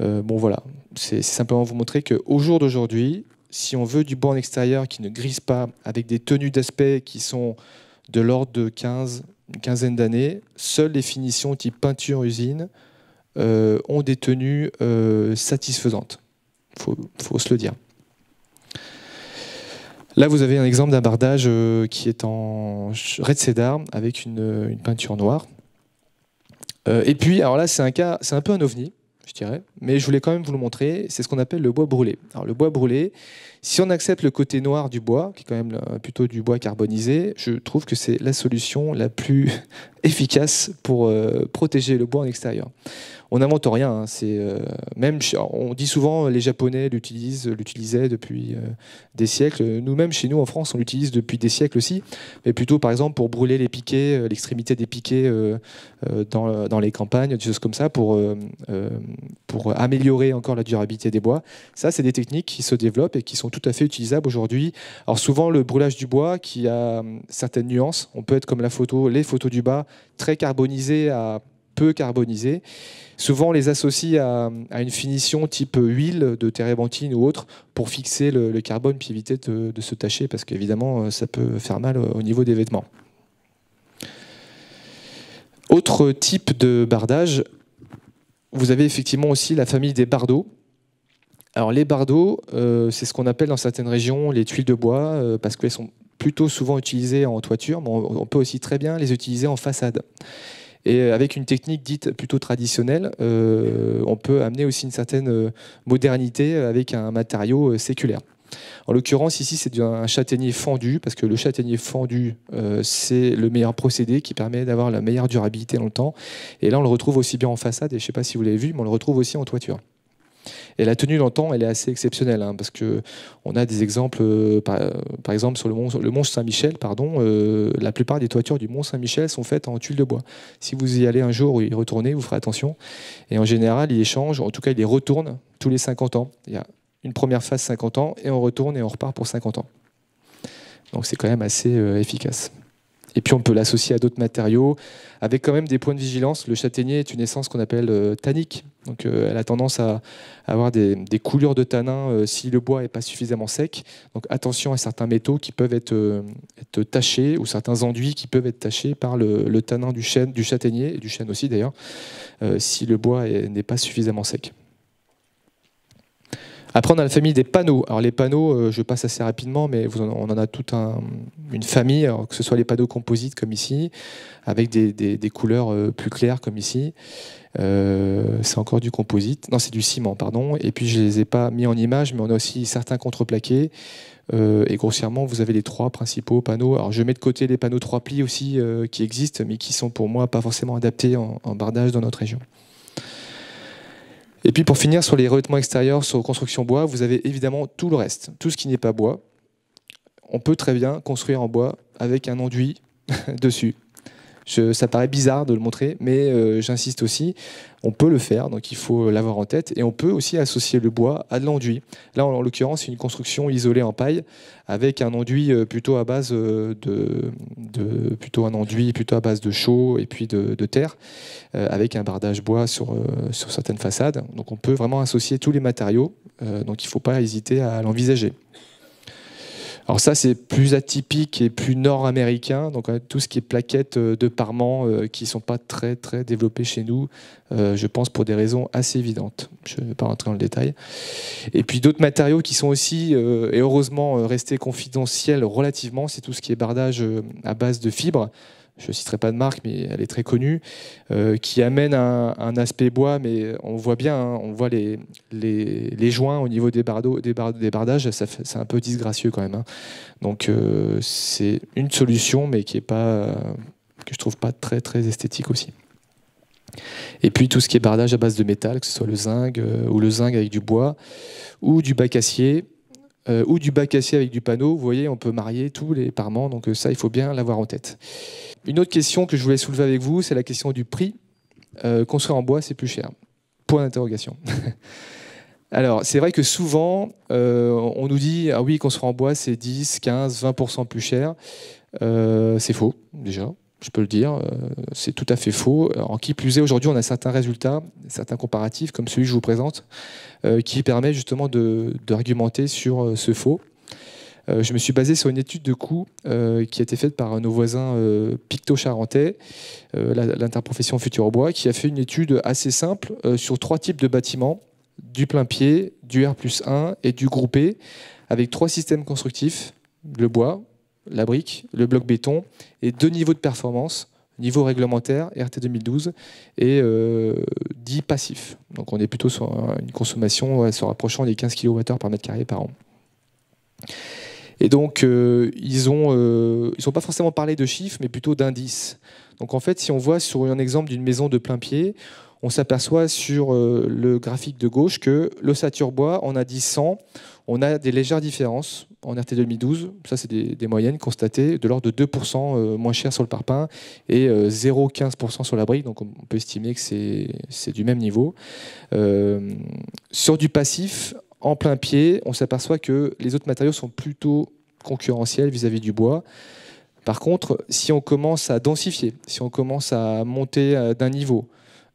bon voilà, c'est simplement vous montrer qu'au jour d'aujourd'hui, si on veut du bois en extérieur qui ne grise pas, avec des tenues d'aspect qui sont de l'ordre de 15, une quinzaine d'années, seules les finitions type peinture usine euh, ont des tenues euh, satisfaisantes. Il faut, se le dire. Là, vous avez un exemple d'un bardage euh, qui est en red cédar avec une, une peinture noire. et puis, alors là, c'est un cas, c'est un peu un ovni je dirais. Mais je voulais quand même vous le montrer. C'est ce qu'on appelle le bois brûlé. Alors, le bois brûlé, si on accepte le côté noir du bois, qui est quand même euh, plutôt du bois carbonisé, je trouve que c'est la solution la plus [LAUGHS] efficace pour euh, protéger le bois en extérieur. On n'invente rien. Hein, c'est euh, même, on dit souvent les Japonais l'utilisent, l'utilisaient depuis des siècles. Nous-mêmes, chez nous en France, on l'utilise depuis des siècles aussi, mais plutôt par exemple pour brûler les piquets, l'extrémité des piquets dans, les campagnes, des choses comme ça, pour, pour améliorer encore la durabilité des bois. Ça, c'est des techniques qui se développent et qui sont tout à fait utilisable aujourd'hui. Alors souvent, le brûlage du bois qui a hum, certaines nuances, on peut être comme la photo, les photos du bas, très carbonisées à peu carbonisées. Souvent, on les associe à, hum, une finition type huile de térébenthine ou autre pour fixer le, carbone puis éviter de, de se tacher parce qu'évidemment, euh, ça peut faire mal au niveau des vêtements. Autre type de bardage, vous avez effectivement aussi la famille des bardeaux. Alors les bardeaux, euh, c'est ce qu'on appelle dans certaines régions les tuiles de bois, euh, parce qu'elles sont plutôt souvent utilisées en toiture, mais on, peut aussi très bien les utiliser en façade. Et euh, avec une technique dite plutôt traditionnelle, on peut amener aussi une certaine modernité avec un matériau séculaire. En l'occurrence, ici, c'est un châtaignier fendu, parce que le châtaignier fendu, c'est le meilleur procédé qui permet d'avoir la meilleure durabilité dans le temps. Et là, on le retrouve aussi bien en façade, et je ne sais pas si vous l'avez vu, mais on le retrouve aussi en toiture. Et la tenue dans elle est assez exceptionnelle, hein, parce qu'on a des exemples, euh, euh, par, exemple sur le mont, Saint-Michel, pardon, euh, la plupart des toitures du mont Saint-Michel sont faites en tuiles de bois. Si vous y allez un jour ou y retournez, vous ferez attention. Et en général, il les en tout cas, il les retourne tous les 50 ans. Il y a une première phase 50 ans, et on retourne et on repart pour 50 ans. Donc c'est quand même assez efficace. Et puis on peut l'associer à d'autres matériaux, avec quand même des points de vigilance. Le châtaignier est une essence qu'on appelle tanique, euh, tannique, donc euh, elle a tendance à, avoir des, coulures de tanin euh, si le bois n'est pas suffisamment sec. Donc attention à certains métaux qui peuvent être, tachés ou certains enduits qui peuvent être tachés par le, le tanin du chêne, du châtaignier et du chêne aussi d'ailleurs, si le bois n'est pas suffisamment sec. Après, on a la famille des panneaux. Alors, les panneaux, euh, je passe assez rapidement, mais on en a toute une famille, que ce soit les panneaux composites, comme ici, avec des, couleurs euh, plus claires, comme ici. Euh, c'est encore du composite. Non, c'est du ciment, pardon. Et puis, je ne les ai pas mis en image, mais on a aussi certains contreplaqués. et grossièrement, vous avez les trois principaux panneaux. Alors, je mets de côté les panneaux trois plis aussi qui existent, mais qui sont pour moi pas forcément adaptés en bardage dans notre région. Et puis pour finir sur les revêtements extérieurs, sur construction bois, vous avez évidemment tout le reste, tout ce qui n'est pas bois. On peut très bien construire en bois avec un enduit [LAUGHS] dessus ça paraît bizarre de le montrer, mais euh, j'insiste aussi, on peut le faire, donc il faut l'avoir en tête. Et on peut aussi associer le bois à de l'enduit. Là, en, l'occurrence, c'est une construction isolée en paille avec un enduit euh, plutôt à base euh, de, plutôt un enduit plutôt à base de chaux et puis de, terre, avec un bardage bois sur, sur certaines façades. Donc on peut vraiment associer tous les matériaux. donc il ne faut pas hésiter à l'envisager. Alors ça, c'est plus atypique et plus nord-américain. Donc tout ce qui est plaquettes euh, de parements euh, qui ne sont pas très très développées chez nous, euh, je pense pour des raisons assez évidentes. Je ne vais pas rentrer dans le détail. Et puis d'autres matériaux qui sont aussi, et heureusement, restés confidentiels relativement, c'est tout ce qui est bardage à base de fibres je ne citerai pas de marque, mais elle est très connue, euh, qui amène un, aspect bois, mais on voit bien, hein, on voit les, les, joints au niveau des, bardeaux, des, des bardages, c'est un peu disgracieux quand même. Hein. Donc euh, c'est une solution, mais qui est pas, que je trouve pas très, très esthétique aussi. Et puis tout ce qui est bardage à base de métal, que ce soit le zinc euh, ou le zinc avec du bois, ou du bac acier, euh, ou du bac acier avec du panneau. Vous voyez, on peut marier tous les parements, donc euh, ça, il faut bien l'avoir en tête. Une autre question que je voulais soulever avec vous, c'est la question du prix. construire euh, en bois, c'est plus cher. Point d'interrogation. [LAUGHS] Alors, c'est vrai que souvent, on nous dit Ah oui, construire en bois, c'est 10, 15, 20% plus cher. c'est faux, déjà je peux le dire, euh, c'est tout à fait faux. Euh, en qui plus est, aujourd'hui, on a certains résultats, certains comparatifs, comme celui que je vous présente, euh, qui permet justement d'argumenter sur ce faux. je me suis basé sur une étude de coût qui a été faite par nos voisins Picto-Charentais, l'interprofession Futur Bois, qui a fait une étude assez simple sur trois types de bâtiments, du plein pied, du R 1 et du groupé, e, avec trois systèmes constructifs, le bois, la brique, le bloc béton, et deux niveaux de performance, niveau réglementaire, RT 2012, et euh, dit passif. Donc on est plutôt sur une consommation se rapprochant des 15 kWh par mètre carré par an. Et donc, euh, euh, ils ont, pas forcément parlé de chiffres, mais plutôt d'indices. Donc, en fait, si on voit sur un exemple d'une maison de plein pied, on s'aperçoit sur le graphique de gauche que l'ossature bois, a dit 100, on a des légères différences en RT 2012, ça c'est des, moyennes constatées, de l'ordre de 2% euh, moins cher sur le parpaing et 0,15% euh, sur la brique, donc on peut estimer que c'est du même niveau. Euh, sur du passif, en plein pied, on s'aperçoit que les autres matériaux sont plutôt concurrentiels vis-à-vis du bois. Par contre, si on commence à densifier, si on commence à monter d'un niveau,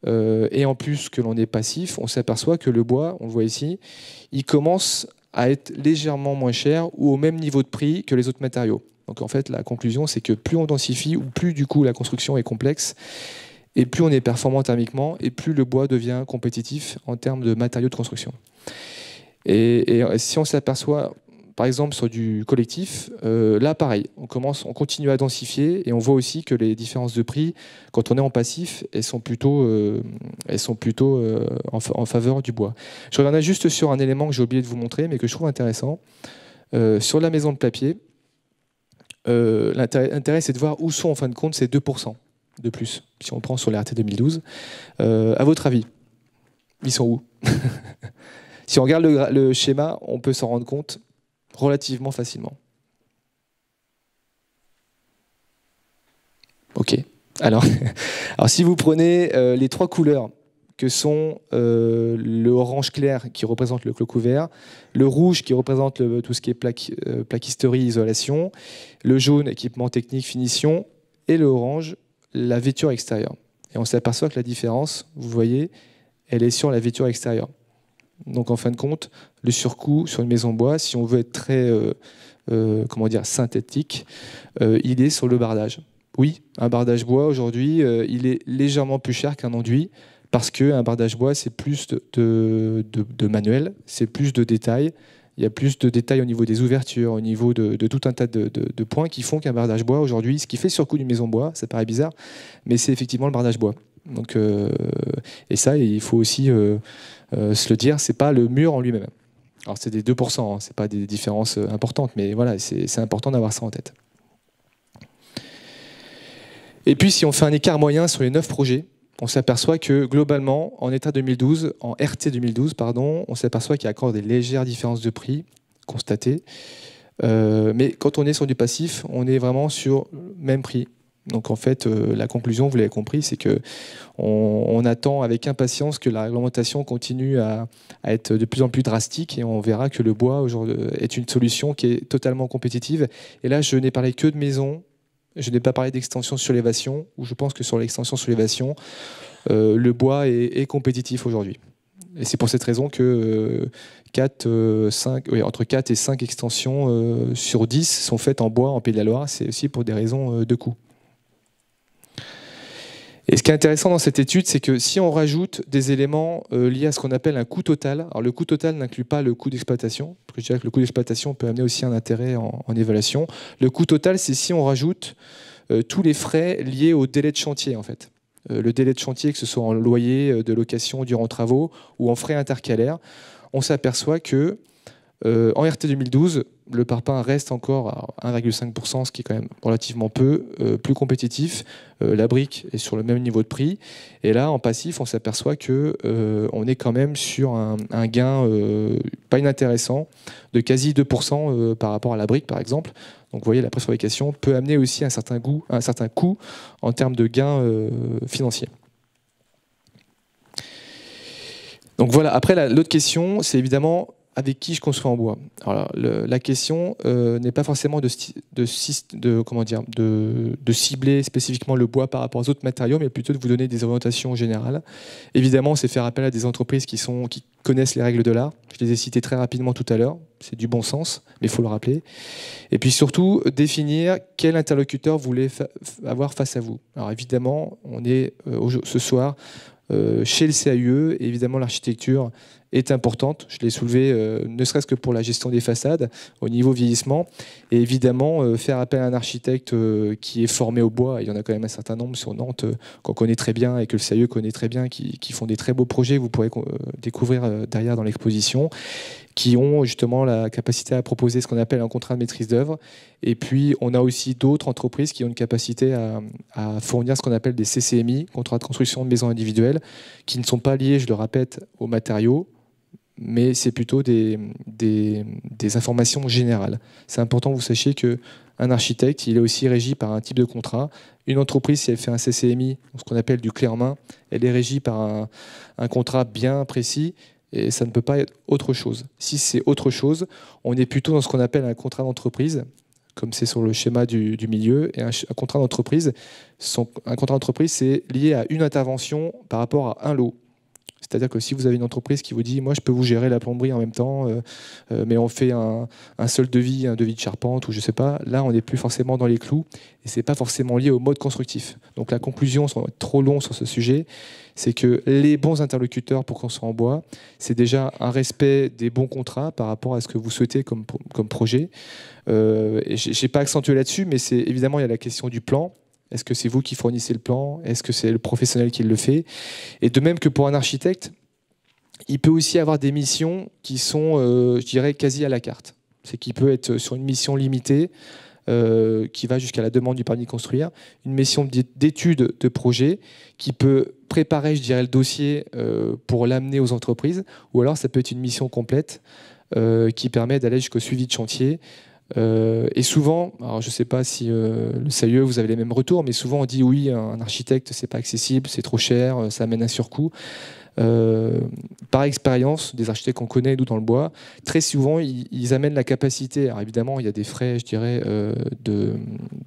et en plus que l'on est passif, on s'aperçoit que le bois, on le voit ici, il commence à être légèrement moins cher ou au même niveau de prix que les autres matériaux. Donc en fait, la conclusion, c'est que plus on densifie, ou plus du coup la construction est complexe, et plus on est performant thermiquement, et plus le bois devient compétitif en termes de matériaux de construction. Et, si on s'aperçoit, par exemple, sur du collectif, euh, là, pareil, on, commence, on continue à densifier et on voit aussi que les différences de prix, quand on est en passif, elles sont plutôt, euh, elles sont plutôt euh, en, faveur du bois. Je reviendrai juste sur un élément que j'ai oublié de vous montrer, mais que je trouve intéressant. sur la maison de papier, l'intérêt, c'est de voir où sont, en fin de compte, ces 2% de plus, si on prend sur les RT 2012. à votre avis, ils sont où [LAUGHS] Si on regarde le, schéma, on peut s'en rendre compte relativement facilement. Ok. Alors, [LAUGHS] alors si vous prenez euh, les trois couleurs que sont euh, le orange clair qui représente le cloque ouvert, le rouge qui représente tout ce qui est plaque, euh, isolation, le jaune équipement technique, finition, et le orange la vêture extérieure. Et on s'aperçoit que la différence, vous voyez, elle est sur la vêture extérieure. Donc en fin de compte, le surcoût sur une maison bois, si on veut être très euh, euh, comment dire, synthétique, euh, il est sur le bardage. Oui, un bardage bois aujourd'hui, il est légèrement plus cher qu'un enduit parce qu'un bardage bois, c'est plus de, manuel, c'est plus de détails. Il y a plus de détails au niveau des ouvertures, au niveau de, tout un tas de, points qui font qu'un bardage bois aujourd'hui, ce qui fait surcoût d'une maison bois, ça paraît bizarre, mais c'est effectivement le bardage bois. Donc, et ça, il faut aussi euh, se le dire, c'est pas le mur en lui-même. Alors c'est des 2%, ce hein, c'est pas des différences euh, importantes, mais voilà, c'est important d'avoir ça en tête. Et puis si on fait un écart moyen sur les 9 projets, on s'aperçoit que globalement, en état 2012, en RT 2012, pardon, on s'aperçoit qu'il y a encore des légères différences de prix constatées. Euh, mais quand on est sur du passif, on est vraiment sur le même prix, donc en fait, euh, la conclusion, vous l'avez compris, c'est que on, attend avec impatience que la réglementation continue à, être de plus en plus drastique et on verra que le bois aujourd'hui est une solution qui est totalement compétitive. Et là, je n'ai parlé que de maison, je n'ai pas parlé d'extension sur l'évasion, où je pense que sur l'extension sur l'évasion, euh, le bois est, compétitif aujourd'hui. Et c'est pour cette raison que 4, euh, oui, entre 4 et 5 extensions sur 10 sont faites en bois en Pays de la Loire. C'est aussi pour des raisons de coût. Et ce qui est intéressant dans cette étude, c'est que si on rajoute des éléments euh, liés à ce qu'on appelle un coût total, alors le coût total n'inclut pas le coût d'exploitation, parce que je dirais que le coût d'exploitation peut amener aussi un intérêt en, évaluation. Le coût total, c'est si on rajoute euh, tous les frais liés au délai de chantier, en fait. Euh, le délai de chantier, que ce soit en loyer, de location durant travaux ou en frais intercalaires, on s'aperçoit que euh, en RT 2012, le parpaing reste encore à 1,5%, ce qui est quand même relativement peu, euh, plus compétitif. Euh, la brique est sur le même niveau de prix. Et là, en passif, on s'aperçoit qu'on on est quand même sur un, gain pas inintéressant de quasi 2% par rapport à la brique, par exemple. Donc vous voyez, la préfabrication peut amener aussi un certain, coût en termes de gains financiers. Donc voilà, après l'autre question, c'est évidemment avec qui je construis en bois Alors, la question euh, n'est pas forcément de, comment dire, de, cibler spécifiquement le bois par rapport aux autres matériaux, mais plutôt de vous donner des orientations générales. Évidemment, c'est faire appel à des entreprises qui, sont, qui connaissent les règles de l'art. Je les ai citées très rapidement tout à l'heure. C'est du bon sens, mais il faut le rappeler. Et puis surtout, définir quel interlocuteur vous voulez avoir face à vous. Alors évidemment, on est euh, ce soir euh, chez le CAUE, et évidemment l'architecture est importante. Je l'ai soulevé, euh, ne serait-ce que pour la gestion des façades au niveau vieillissement. Et évidemment, euh, faire appel à un architecte euh, qui est formé au bois, il y en a quand même un certain nombre sur Nantes qu'on connaît très bien et que le sérieux connaît très bien, qui, font des très beaux projets, vous pourrez découvrir derrière dans l'exposition, qui ont justement la capacité à proposer ce qu'on appelle un contrat de maîtrise d'œuvre. Et puis, on a aussi d'autres entreprises qui ont une capacité à, à fournir ce qu'on appelle des CCMI, contrats de construction de maisons individuelles, qui ne sont pas liés, je le répète, aux matériaux, mais c'est plutôt des, informations générales. C'est important que vous sachiez qu'un architecte, il est aussi régi par un type de contrat. Une entreprise, si elle fait un CCMI, ce qu'on appelle du clé en main, elle est régie par un, contrat bien précis et ça ne peut pas être autre chose. Si c'est autre chose, on est plutôt dans ce qu'on appelle un contrat d'entreprise, comme c'est sur le schéma du, milieu, et un, contrat d'entreprise, un contrat d'entreprise, c'est lié à une intervention par rapport à un lot. C'est-à-dire que si vous avez une entreprise qui vous dit, moi je peux vous gérer la plomberie en même temps, euh, euh, mais on fait un, seul devis, un devis de charpente ou je ne sais pas, là on n'est plus forcément dans les clous et c'est pas forcément lié au mode constructif. Donc la conclusion, sans être trop long sur ce sujet, c'est que les bons interlocuteurs pour qu'on soit en bois, c'est déjà un respect des bons contrats par rapport à ce que vous souhaitez comme, projet. Euh, je n'ai pas accentué là-dessus, mais c'est évidemment il y a la question du plan est-ce que c'est vous qui fournissez le plan Est-ce que c'est le professionnel qui le fait Et de même que pour un architecte, il peut aussi avoir des missions qui sont, euh, je dirais, quasi à la carte. C'est qu'il peut être sur une mission limitée, euh, qui va jusqu'à la demande du permis de construire, une mission d'étude de projet qui peut préparer, je dirais, le dossier euh, pour l'amener aux entreprises, ou alors ça peut être une mission complète qui permet d'aller jusqu'au suivi de chantier, euh, et souvent, alors je ne sais pas si euh, le CIE, vous avez les mêmes retours, mais souvent on dit oui, un architecte, c'est pas accessible, c'est trop cher, euh, ça amène un surcoût. par expérience, des architectes qu'on connaît, nous, dans le bois, très souvent, ils, amènent la capacité. Alors évidemment, il y a des frais, je dirais, de,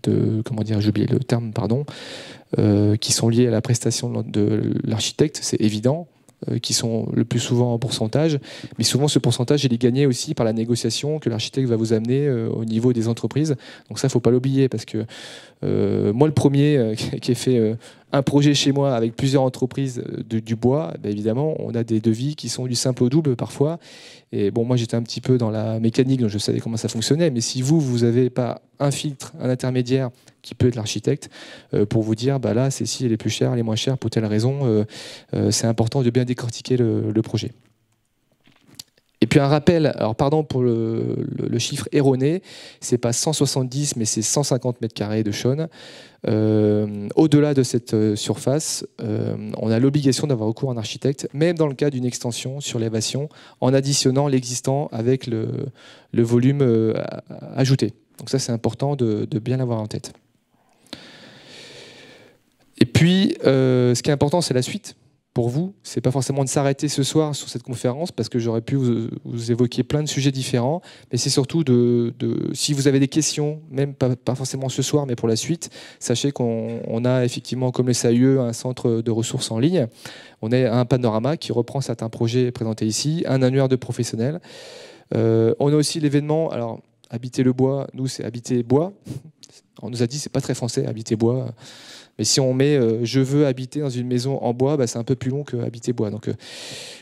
de, Comment dire J'ai le terme, pardon. qui sont liés à la prestation de l'architecte, c'est évident. Euh, qui sont le plus souvent en pourcentage. Mais souvent, ce pourcentage, il est gagné aussi par la négociation que l'architecte va vous amener euh, au niveau des entreprises. Donc ça, faut pas l'oublier, parce que euh, moi, le premier [LAUGHS] qui ai fait un projet chez moi avec plusieurs entreprises de, du bois, eh évidemment, on a des devis qui sont du simple au double parfois. Et bon, moi, j'étais un petit peu dans la mécanique, donc je savais comment ça fonctionnait. Mais si vous, vous n'avez pas un filtre, un intermédiaire, qui peut être l'architecte, euh, pour vous dire, bah là, celle-ci, elle est plus chère, elle est moins chère pour telle raison. Euh, euh, c'est important de bien décortiquer le, projet. Et puis un rappel, alors pardon pour le, chiffre erroné, c'est pas 170 mais c'est 150 mètres carrés de chaune. Au-delà de cette surface, on a l'obligation d'avoir recours à un architecte, même dans le cas d'une extension sur l'évasion, en additionnant l'existant avec le, volume ajouté. Donc ça c'est important de bien l'avoir en tête. Et puis, euh, ce qui est important, c'est la suite pour vous. Ce n'est pas forcément de s'arrêter ce soir sur cette conférence parce que j'aurais pu vous, évoquer plein de sujets différents, mais c'est surtout de, si vous avez des questions, même pas, forcément ce soir, mais pour la suite, sachez qu'on a effectivement, comme les SAIE, un centre de ressources en ligne. On a un panorama qui reprend certains projets présentés ici, un annuaire de professionnels. Euh, on a aussi l'événement, alors habiter le bois, nous c'est habiter bois. On nous a dit c'est pas très français, habiter bois. Mais si on met euh, je veux habiter dans une maison en bois, bah, c'est un peu plus long que habiter bois. Donc, euh,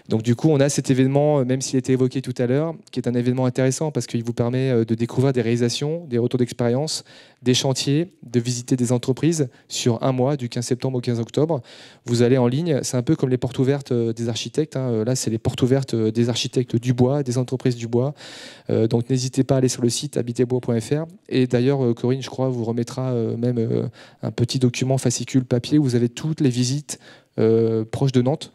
donc du coup, on a cet événement, euh, même s'il était évoqué tout à l'heure, qui est un événement intéressant parce qu'il vous permet de découvrir des réalisations, des retours d'expérience, des chantiers, de visiter des entreprises sur un mois, du 15 septembre au 15 octobre. Vous allez en ligne, c'est un peu comme les portes ouvertes des architectes. Hein. Là, c'est les portes ouvertes des architectes du bois, des entreprises du bois. donc n'hésitez pas à aller sur le site habiterbois.fr. Et d'ailleurs, Corinne, je crois, vous remettra même un petit document fascicule papier, vous avez toutes les visites euh, proches de Nantes.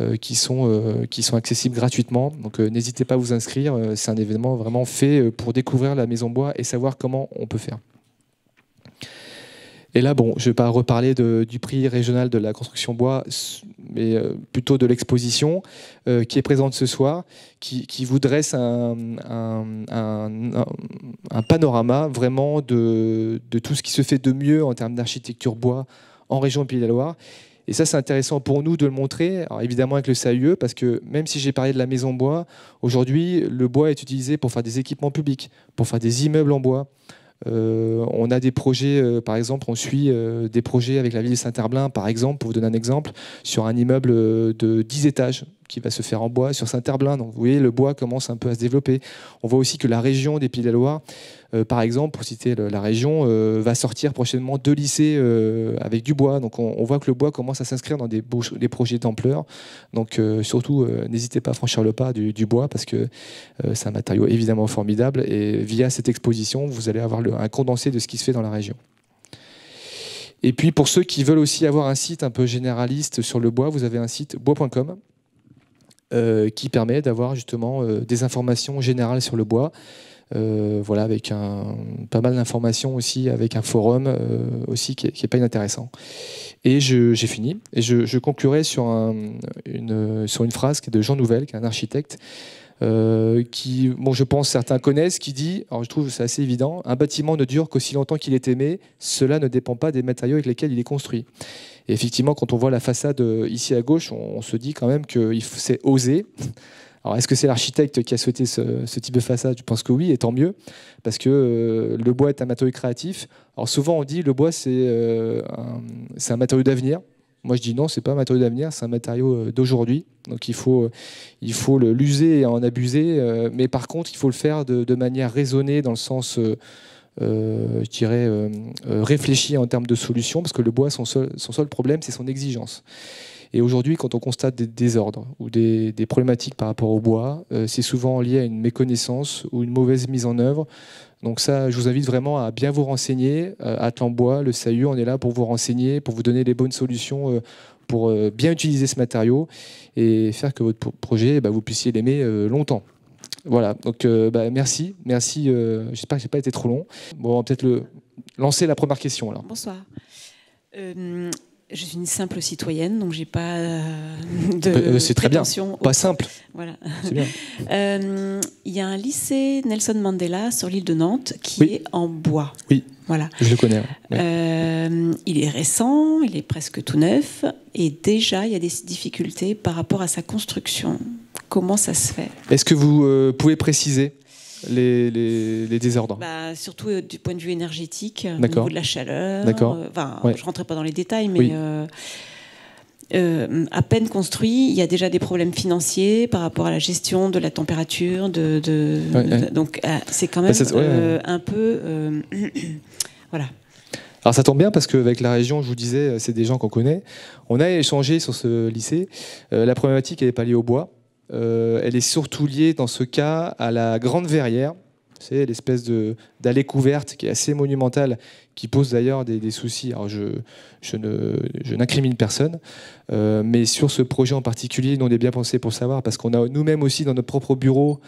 Euh, qui sont, euh, qui, sont, accessibles gratuitement. Donc n'hésitez pas à vous inscrire. C'est un événement vraiment fait pour découvrir la Maison Bois et savoir comment on peut faire. Et là, bon, je ne vais pas reparler du prix régional de la construction bois, mais euh, plutôt de l'exposition euh, qui est présente ce soir, qui, vous dresse un, panorama vraiment de, tout ce qui se fait de mieux en termes d'architecture bois en région Pays de la Loire. Et ça, c'est intéressant pour nous de le montrer, évidemment avec le CAUE, parce que même si j'ai parlé de la maison bois, aujourd'hui, le bois est utilisé pour faire des équipements publics, pour faire des immeubles en bois. Euh, on a des projets, euh, par exemple, on suit euh, des projets avec la ville de Saint-Herblain, par exemple, pour vous donner un exemple, sur un immeuble de 10 étages qui va se faire en bois sur Saint-Herblain. Donc vous voyez, le bois commence un peu à se développer. On voit aussi que la région des Pays de la Loire euh, par exemple, pour citer la région, euh, va sortir prochainement deux lycées euh, avec du bois. Donc on, voit que le bois commence à s'inscrire dans des, projets d'ampleur. Donc surtout, n'hésitez pas à franchir le pas du, bois parce que c'est un matériau évidemment formidable. Et via cette exposition, vous allez avoir un condensé de ce qui se fait dans la région. Et puis pour ceux qui veulent aussi avoir un site un peu généraliste sur le bois, vous avez un site bois.com. qui permet d'avoir justement des informations générales sur le bois euh, voilà, avec un, pas mal d'informations aussi, avec un forum euh, aussi qui n'est pas inintéressant. Et j'ai fini. Et je, conclurai sur, une, sur une phrase qui est de Jean Nouvel, qui est un architecte. Euh, qui, bon, je pense certains connaissent, qui dit, alors je trouve c'est assez évident, un bâtiment ne dure qu'aussi longtemps qu'il est aimé, cela ne dépend pas des matériaux avec lesquels il est construit. Et effectivement, quand on voit la façade ici à gauche, on, se dit quand même que c'est osé est-ce que c'est l'architecte qui a souhaité ce, type de façade Je pense que oui, et tant mieux, parce que euh, le bois est un matériau créatif. Alors, souvent, on dit le bois, c'est euh, un, matériau d'avenir. Moi, je dis non, ce n'est pas un matériau d'avenir, c'est un matériau euh, d'aujourd'hui. Donc, il faut il faut l'user et en abuser, mais par contre, il faut le faire de, manière raisonnée, dans le sens je dirais, réfléchi en termes de solutions, parce que le bois, son son seul problème, c'est son exigence. Et aujourd'hui, quand on constate des désordres ou des, problématiques par rapport au bois, euh, c'est souvent lié à une méconnaissance ou une mauvaise mise en œuvre. Donc ça, je vous invite vraiment à bien vous renseigner. Euh, Bois, le SAU, on est là pour vous renseigner, pour vous donner les bonnes solutions euh, pour euh, bien utiliser ce matériau et faire que votre projet, bah, vous puissiez l'aimer longtemps. Voilà, donc bah, merci, merci, j'espère que je n'ai pas été trop long. Bon, on va peut-être lancer la première question
Bonsoir je suis une simple citoyenne, donc j'ai pas euh, [LAUGHS] de euh, C'est très bien. Pas simple.
Voilà. [LAUGHS]
Euh, il y a un lycée Nelson Mandela sur l'île de Nantes qui est en bois.
Oui. Voilà. Je le connais.
il est récent, il est presque tout neuf, et déjà il y a des difficultés par rapport à sa construction. Comment ça se fait
Est-ce que vous pouvez préciser les, désordres
bah, Surtout euh, du point de vue énergétique, euh, au niveau de la chaleur. Euh, je ne rentrerai pas dans les détails, mais. à peine construit, il y a déjà des problèmes financiers par rapport à la gestion de la température. De, Donc c'est quand bah, même un peu... [CLEARS THROAT] voilà.
Alors ça tombe bien parce qu'avec la région, je vous disais, c'est des gens qu'on connaît. On a échangé sur ce lycée. la problématique, elle pas liée au bois. Euh, elle est surtout liée dans ce cas à la Grande Verrière. C'est l'espèce d'allée couverte qui est assez monumentale, qui pose d'ailleurs des, soucis. Alors je, n'incrimine personne, euh, mais sur ce projet en particulier, nous on est bien pensé pour savoir, parce qu'on a nous-mêmes aussi dans notre propre bureau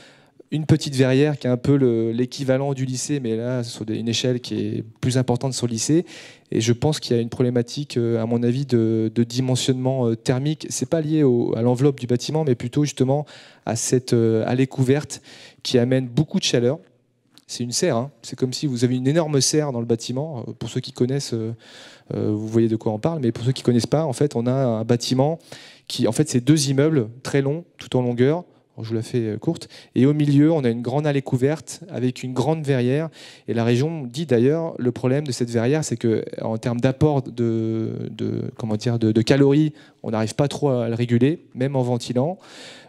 une petite verrière qui est un peu l'équivalent du lycée, mais là, sur une échelle qui est plus importante sur le lycée. Et je pense qu'il y a une problématique, euh, à mon avis, de, dimensionnement euh, thermique. C'est pas lié à l'enveloppe du bâtiment, mais plutôt justement à cette allée euh, couverte qui amène beaucoup de chaleur. C'est une serre, hein. c'est comme si vous avez une énorme serre dans le bâtiment. Pour ceux qui connaissent, vous voyez de quoi on parle, mais pour ceux qui connaissent pas, en fait, on a un bâtiment qui, en fait, c'est deux immeubles très longs, tout en longueur, je vous la fais euh, courte. Et au milieu, on a une grande allée couverte avec une grande verrière. Et la région dit d'ailleurs, le problème de cette verrière, c'est que en termes d'apport de, comment de calories, on n'arrive pas trop à le réguler, même en ventilant.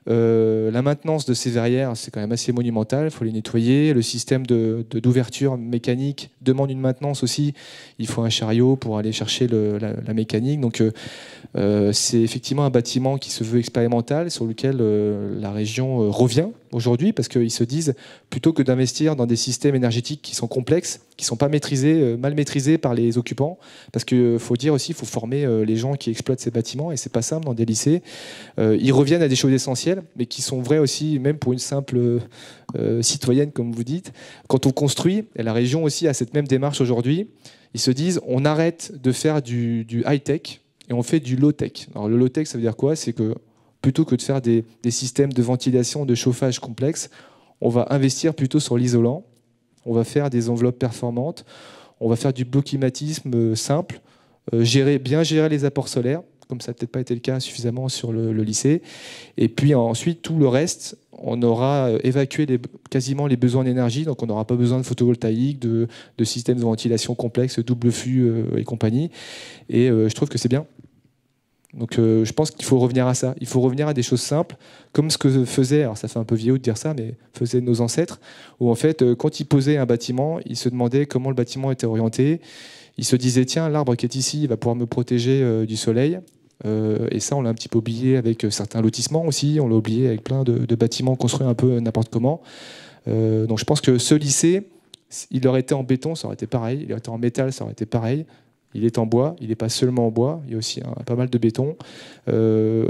Euh, la maintenance de ces verrières, c'est quand même assez monumental, il faut les nettoyer. Le système d'ouverture de, mécanique demande une maintenance aussi. Il faut un chariot pour aller chercher la, mécanique. Donc euh, euh, c'est effectivement un bâtiment qui se veut expérimental, sur lequel la région revient aujourd'hui parce qu'ils se disent plutôt que d'investir dans des systèmes énergétiques qui sont complexes, qui sont pas maîtrisés, euh, mal maîtrisés par les occupants, parce qu'il euh, faut dire aussi, il faut former euh, les gens qui exploitent ces bâtiments et c'est pas simple dans des lycées. ils reviennent à des choses essentielles, mais qui sont vraies aussi, même pour une simple citoyenne comme vous dites. Quand on construit, et la région aussi a cette même démarche aujourd'hui, ils se disent on arrête de faire du, high tech et on fait du low tech. Alors le low tech, ça veut dire quoi C'est que plutôt que de faire des, systèmes de ventilation, de chauffage complexes, on va investir plutôt sur l'isolant, on va faire des enveloppes performantes, on va faire du climatisme euh, simple, euh, gérer, bien gérer les apports solaires, comme ça n'a peut-être pas été le cas suffisamment sur le, lycée. Et puis ensuite, tout le reste, on aura euh, évacué quasiment les besoins d'énergie, donc on n'aura pas besoin de photovoltaïque, de, systèmes de ventilation complexes, double flux et compagnie. Et je trouve que c'est bien. Donc euh, je pense qu'il faut revenir à ça. Il faut revenir à des choses simples, comme ce que faisaient, alors ça fait un peu vieux de dire ça, mais faisaient nos ancêtres, où en fait, euh, quand ils posaient un bâtiment, ils se demandaient comment le bâtiment était orienté. Ils se disaient, tiens, l'arbre qui est ici, il va pouvoir me protéger euh, du soleil. et ça, on l'a un petit peu oublié avec certains lotissements aussi, on l'a oublié avec plein de, bâtiments construits un peu n'importe comment. donc je pense que ce lycée, il aurait été en béton, ça aurait été pareil. Il aurait été en métal, ça aurait été pareil. Il est en bois, il n'est pas seulement en bois, il y a aussi hein, pas mal de béton. Euh,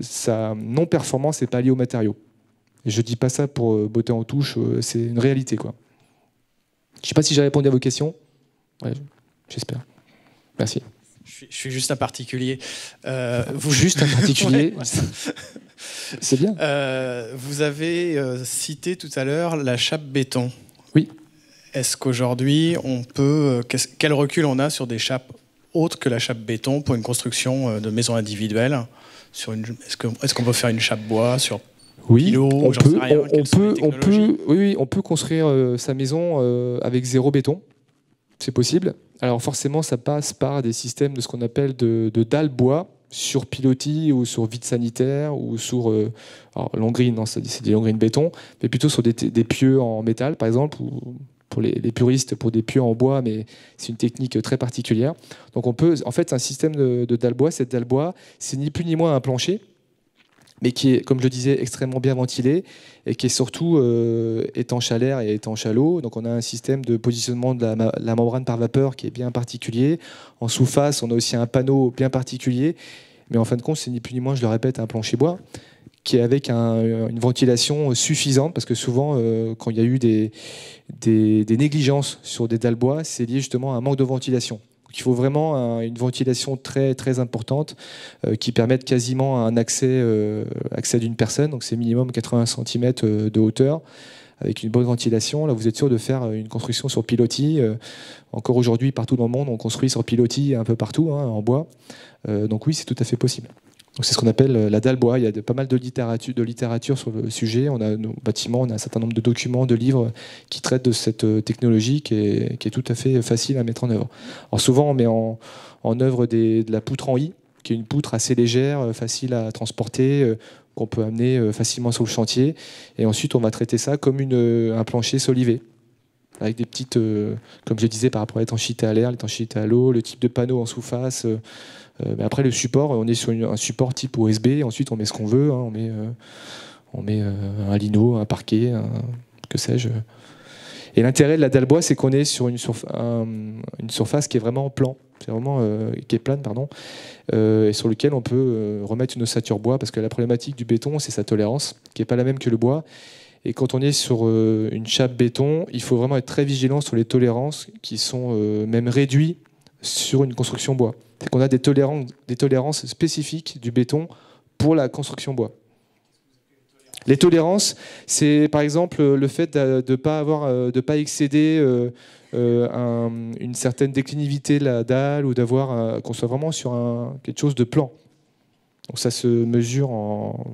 sa non-performance n'est pas liée aux matériaux. je ne dis pas ça pour euh, botter en touche, euh, c'est une réalité. Quoi. Je ne sais pas si j'ai répondu à vos questions. J'espère. Merci. Je suis, juste un particulier. vous juste un particulier. [LAUGHS] C'est bien. vous avez cité tout à l'heure la chape béton. Est-ce qu'aujourd'hui, on peut, euh, quel recul on a sur des chapes autres que la chape béton pour une construction euh, de maison individuelle une, est-ce, qu'on peut faire une chape bois sur oui, on, peut, oui, on peut construire euh, sa maison avec zéro béton. C'est possible. Alors forcément, ça passe par des systèmes de ce qu'on appelle de, de dalles bois sur pilotis ou sur vide sanitaire ou sur alors longrine, non, hein, c'est des longrines béton, mais plutôt sur des, des pieux en métal, par exemple, ou pour les, puristes, pour des pieux en bois, mais c'est une technique très particulière. Donc on peut, en fait, un système de, dalle bois, cette dalle bois, c'est ni plus ni moins un plancher, mais qui est, comme je le disais, extrêmement bien ventilé et qui est surtout étant étanche à et étanche à l'eau. Donc on a un système de positionnement de la, la, membrane par vapeur qui est bien particulier. En sous-face, on a aussi un panneau bien particulier. Mais en fin de compte, c'est ni plus ni moins, je le répète, un plancher bois qui est avec euh, une ventilation suffisante, parce que souvent, euh, quand il y a eu des, des, négligences sur des dalles bois, c'est lié justement à un manque de ventilation. il faut vraiment une ventilation très, très importante euh, qui permette quasiment un accès, accès d'une personne, donc c'est minimum 80 cm de hauteur avec une bonne ventilation. Là, vous êtes sûr de faire une construction sur pilotis. encore aujourd'hui, partout dans le monde, on construit sur pilotis un peu partout, hein, en bois. donc oui, c'est tout à fait possible c'est ce qu'on appelle euh, la dalle bois. Il y a pas mal de littérature, sur le sujet. On a nos bâtiments, on a un certain nombre de documents, de livres qui traitent de cette euh, technologie qui est, tout à fait euh, facile à mettre en œuvre. Alors souvent, on met en, œuvre de la poutre en I, qui est une poutre assez légère, facile à transporter, qu'on peut amener facilement sur le chantier. Et ensuite, on va traiter ça comme un plancher solivé avec des petites, comme je disais, par rapport à l'étanchéité à l'air, l'étanchéité à l'eau, le type de panneau en sous-face, euh, après, le support, on est sur un support type OSB. Ensuite, on met ce qu'on veut. Hein. on met, euh, euh, un lino, un parquet, que sais-je. Et l'intérêt de la dalle bois, c'est qu'on est sur une, surface qui est vraiment plan, c'est vraiment qui est plane, pardon, et sur lequel on peut remettre une ossature bois, parce que la problématique du béton, c'est sa tolérance, qui n'est pas la même que le bois. Et quand on est sur une chape béton, il faut vraiment être très vigilant sur les tolérances qui sont même réduites sur une construction bois c'est qu'on a des tolérances, spécifiques du béton pour la construction bois. Les tolérances, c'est par exemple le fait de ne pas, avoir, euh, de pas excéder euh, euh, une certaine déclinivité de la dalle ou d'avoir qu'on soit vraiment sur quelque chose de plan. Donc ça se mesure en,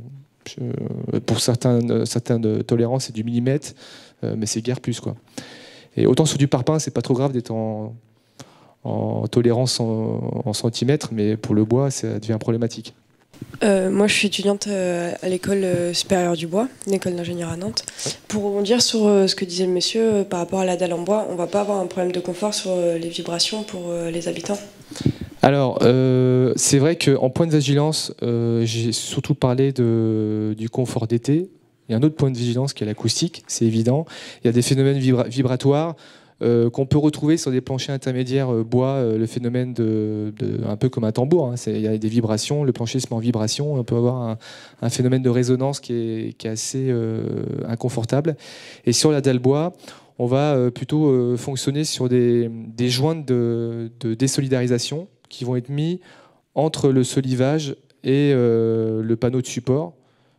pour certaines, tolérances, c'est du millimètre, mais c'est guère plus. Quoi. Et autant sur du parpaing, c'est pas trop grave d'être en en tolérance en, centimètres, mais pour le bois, ça devient problématique.
Euh, moi, je suis étudiante euh, à l'école euh, supérieure du bois, l'école d'ingénieur à Nantes. Pour rebondir sur ce
que disait le monsieur par rapport à la dalle en bois, on ne va pas avoir un problème de confort sur les vibrations pour les habitants alors, c'est vrai qu'en point de vigilance, j'ai surtout parlé de, du confort d'été. Il y a un autre point de vigilance qui est l'acoustique, c'est évident. Il y a des phénomènes vibratoires. Euh, qu'on peut retrouver sur des planchers intermédiaires euh, bois, euh, le phénomène de, un peu comme un tambour. Hein. Il y a des vibrations, le plancher se met en vibration, on peut avoir un, phénomène de résonance qui est, assez inconfortable. Et sur la dalle bois, on va plutôt fonctionner sur des, jointes de, désolidarisation qui vont être mis entre le solivage et le panneau de support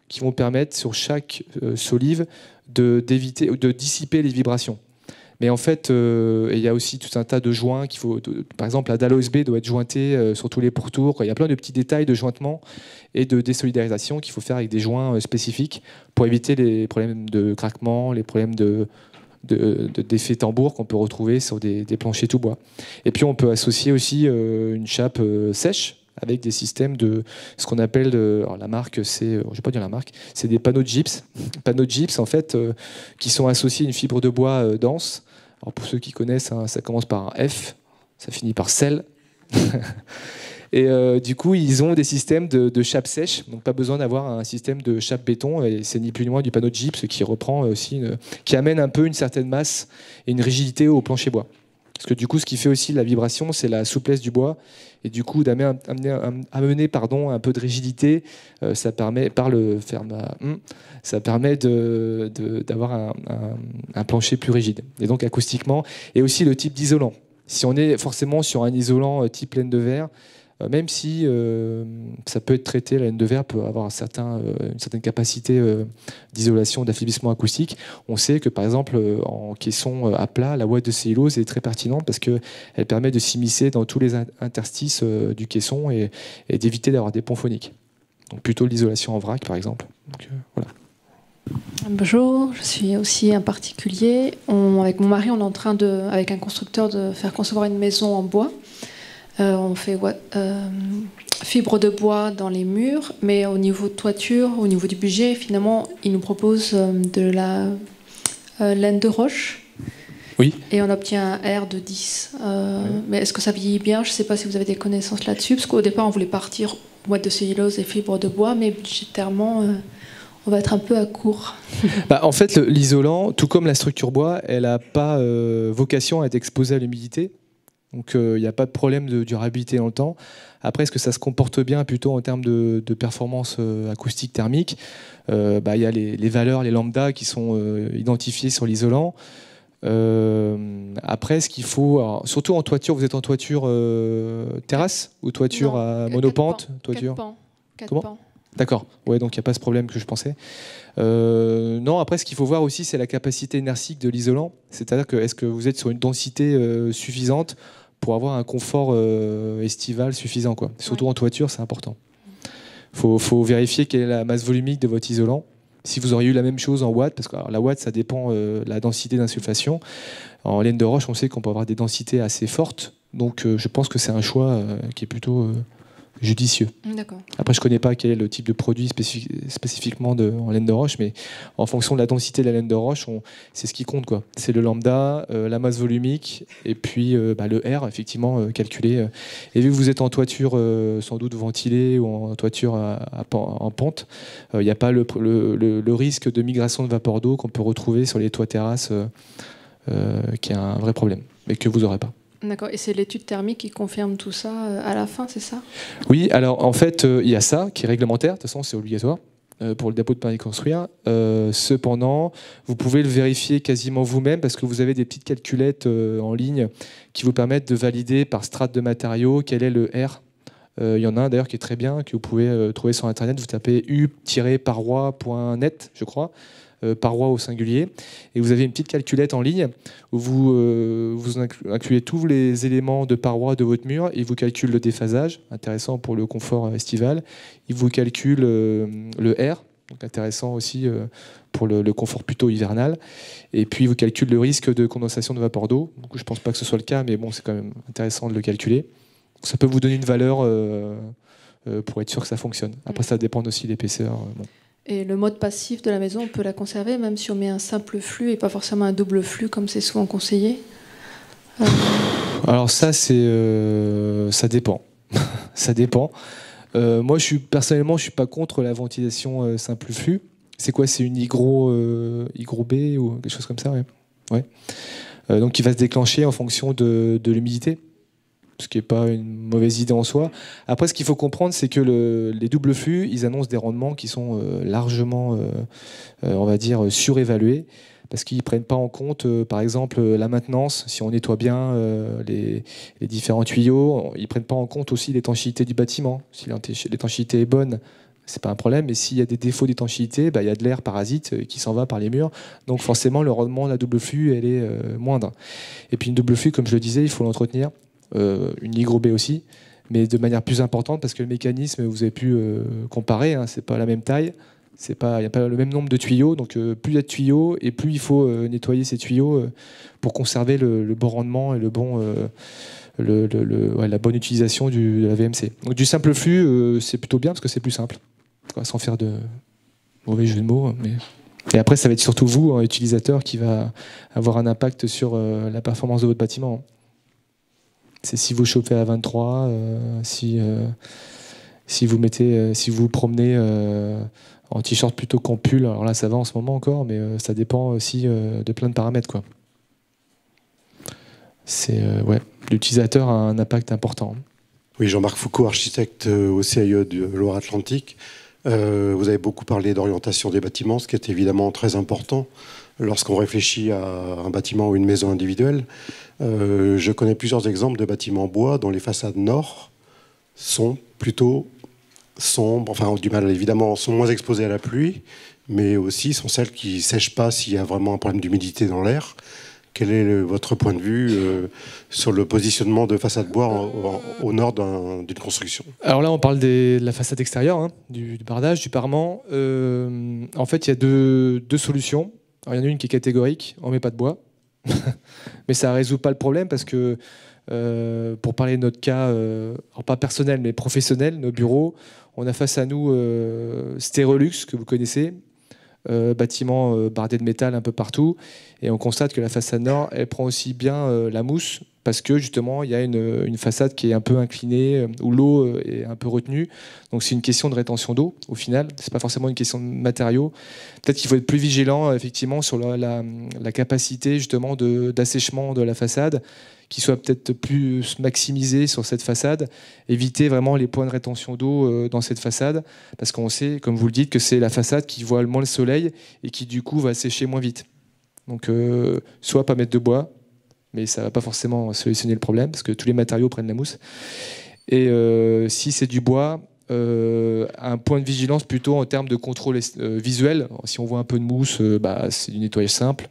qui vont permettre sur chaque solive de dissiper les vibrations. Mais en fait, euh, il y a aussi tout un tas de joints qu'il faut. par exemple, la dalle OSB doit être jointée euh, sur tous les pourtours. Il y a plein de petits détails de jointement et de désolidarisation qu'il faut faire avec des joints euh, spécifiques pour éviter les problèmes de craquement, les problèmes de tambour qu'on peut retrouver sur des, planchers tout bois. Et puis on peut associer aussi une chape sèche avec des systèmes de ce qu'on appelle alors la marque c'est je vais pas dire la marque c'est des panneaux de gypse [LAUGHS] panneaux de gypse en fait qui sont associés à une fibre de bois dense pour ceux qui connaissent, hein, ça commence par un F, ça finit par sel. [LAUGHS] et euh, du coup, ils ont des systèmes de, chape sèche, donc pas besoin d'avoir un système de chape béton, et c'est ni plus loin moins du panneau de gypse qui reprend euh, aussi, qui amène un peu une certaine masse et une rigidité au plancher bois. Parce que du coup, ce qui fait aussi la vibration, c'est la souplesse du bois et du coup d'amener amener, pardon, un peu de rigidité, euh, ça permet, par le bah, hum, ça permet d'avoir un, un, plancher plus rigide. Et donc acoustiquement, et aussi le type d'isolant. Si on est forcément sur un isolant euh, type laine de verre, euh, même si euh, ça peut être traité, la haine de verre peut avoir euh, une certaine capacité d'isolation, d'affaiblissement acoustique. On sait que par exemple en caisson à plat, la ouate de cellulose est très pertinente parce qu'elle permet de s'immiscer dans tous les interstices du caisson et, d'éviter d'avoir des ponts phoniques. Donc plutôt l'isolation en vrac par exemple.
Bonjour, je suis aussi un particulier. avec mon mari, on est en train de, avec un constructeur, de faire concevoir une maison en bois euh, on fait euh, fibre de bois dans les murs, mais au niveau de toiture, au niveau du budget, finalement, ils nous proposent euh, de la euh, laine de roche. Oui. Et on obtient un R de 10. Mais est-ce que ça vieillit bien Je ne sais pas si vous avez des connaissances là-dessus, parce qu'au départ, on voulait partir boîte de cellulose et fibre de bois, mais budgétairement, on va être un peu à court.
[LAUGHS] Bah, en fait, l'isolant, tout comme la structure bois, elle n'a pas vocation à être exposée à l'humidité. Donc il euh, n'y a pas de problème de durabilité dans le temps. Après, est-ce que ça se comporte bien plutôt en termes de, performance euh, acoustique thermique Il euh, bah, y a les, valeurs, les lambdas qui sont identifiées sur l'isolant. après, ce qu'il faut, surtout en toiture, vous êtes en toiture terrasse ou toiture à monopente Toiture. D'accord, ouais, donc il n'y a pas ce problème que je pensais. non, après, ce qu'il faut voir aussi, c'est la capacité inertique de l'isolant. C'est-à-dire que est-ce que vous êtes sur une densité suffisante pour avoir un confort euh, estival suffisant. Quoi. Surtout en toiture, c'est important. Il faut, vérifier quelle est la masse volumique de votre isolant. Si vous auriez eu la même chose en watts, parce que la watt, ça dépend euh, de la densité d'insulfation. En laine de roche, on sait qu'on peut avoir des densités assez fortes. Donc euh, je pense que c'est un choix qui est plutôt judicieux. Après, je ne connais pas quel est le type de produit spécifiquement de, en laine de roche, mais en fonction de la densité de la laine de roche, c'est ce qui compte. C'est le lambda, euh, la masse volumique, et puis euh, bah, le R, effectivement, euh, calculé. Et vu que vous êtes en toiture sans doute ventilée ou en toiture en pente, il n'y a pas le, le, risque de migration de vapeur d'eau qu'on peut retrouver sur les toits terrasses, qui est un vrai problème, mais que vous n'aurez pas.
D'accord, et c'est l'étude thermique qui confirme tout ça euh, à la fin, c'est ça
Oui, alors en fait, euh, il y a ça qui est réglementaire, de toute façon c'est obligatoire euh, pour le dépôt de permis de construire. cependant, vous pouvez le vérifier quasiment vous-même parce que vous avez des petites calculettes en ligne qui vous permettent de valider par strate de matériaux quel est le R. Il y en a un d'ailleurs qui est très bien, que vous pouvez trouver sur Internet. Vous tapez u-paroi.net, je crois. Euh, parois au singulier. Et vous avez une petite calculette en ligne où vous, euh, incluez tous les éléments de parois de votre mur. Il vous calcule le déphasage, intéressant pour le confort euh, estival. Il vous calcule le R, intéressant aussi pour le, confort plutôt hivernal. Et puis, vous calcule le risque de condensation de vapeur d'eau. Je ne pense pas que ce soit le cas, mais bon, c'est quand même intéressant de le calculer. Ça peut vous donner une valeur pour être sûr que ça fonctionne. Après, mm. ça dépend aussi de l'épaisseur.
Et le mode passif de la maison, on peut la conserver même si on met un simple flux et pas forcément un double flux comme c'est souvent conseillé
Alors ça, c'est, euh, ça dépend. [LAUGHS] ça dépend. Euh, moi, personnellement, je suis pas contre la ventilation euh, simple flux. C'est quoi C'est une hygro, B ou quelque chose comme ça, donc il va se déclencher en fonction de l'humidité ce qui n'est pas une mauvaise idée en soi. Après, ce qu'il faut comprendre, c'est que les doubles flux, ils annoncent des rendements qui sont euh, largement, euh, euh, on va dire, surévalués, parce qu'ils ne prennent pas en compte, par exemple, la maintenance, si on nettoie bien les, différents tuyaux, ils ne prennent pas en compte aussi l'étanchéité du bâtiment, si l'étanchéité est bonne. C'est pas un problème, mais s'il y a des défauts d'étanchéité, bah, il y a de l'air parasite qui s'en va par les murs. Donc forcément, le rendement de la double flux, elle est moindre. Et puis une double flux, comme je le disais, il faut l'entretenir euh, une Ligro B aussi, mais de manière plus importante parce que le mécanisme, vous avez pu euh, comparer, hein, c'est pas la même taille, il n'y a pas le même nombre de tuyaux, donc euh, plus il y a de tuyaux et plus il faut nettoyer ces tuyaux pour conserver le, bon rendement et le bon, la bonne utilisation du, de la VMC. Donc du simple flux, c'est plutôt bien parce que c'est plus simple, sans faire de mauvais jeu de mots. Et après, ça va être surtout vous, hein, utilisateur, qui va avoir un impact sur la performance de votre bâtiment. Hein. C'est si vous chauffez à 23, euh, euh, si, vous mettez, euh, si vous promenez en t-shirt plutôt qu'en pull. Alors là, ça va en ce moment encore, mais ça dépend aussi de plein de paramètres. Quoi. l'utilisateur a un impact important.
Oui, Jean-Marc Foucault, architecte au CIE de Loire-Atlantique. vous avez beaucoup parlé d'orientation des bâtiments, ce qui est évidemment très important lorsqu'on réfléchit à un bâtiment ou une maison individuelle. Euh, je connais plusieurs exemples de bâtiments bois dont les façades nord sont plutôt sombres, enfin du mal évidemment, sont moins exposées à la pluie, mais aussi sont celles qui ne sèchent pas s'il y a vraiment un problème d'humidité dans l'air. Quel est votre point de vue euh, sur le positionnement de façade bois au nord d'une construction
Alors là, on parle de la façade extérieure, hein, du, bardage, du parement. Euh, en fait, il y a deux solutions. Alors, il y en a une qui est catégorique, on met pas de bois. [LAUGHS] mais ça ne résout pas le problème parce que, euh, pour parler de notre cas, euh, pas personnel, mais professionnel, nos bureaux, on a face à nous euh, que vous connaissez, euh, bâtiment bardé de métal un peu partout, et on constate que la façade nord, elle prend aussi bien la mousse parce que justement, il y a une, façade qui est un peu inclinée, euh, où l'eau euh, est un peu retenue. Donc c'est une question de rétention d'eau, au final. Ce n'est pas forcément une question de matériaux. Peut-être qu'il faut être plus vigilant, euh, effectivement, sur la, capacité justement d'assèchement de, la façade qui soit peut-être plus maximisée sur cette façade, éviter vraiment les points de rétention d'eau dans cette façade, parce qu'on sait, comme vous le dites, que c'est la façade qui voit le moins le soleil et qui du coup va sécher moins vite. Donc soit pas mettre de bois, mais ça ne va pas forcément solutionner le problème parce que tous les matériaux prennent la mousse. Et euh, si c'est du bois, euh, un point de vigilance plutôt en termes de contrôle euh, visuel. Si on voit un peu de mousse, bah, c'est du nettoyage simple,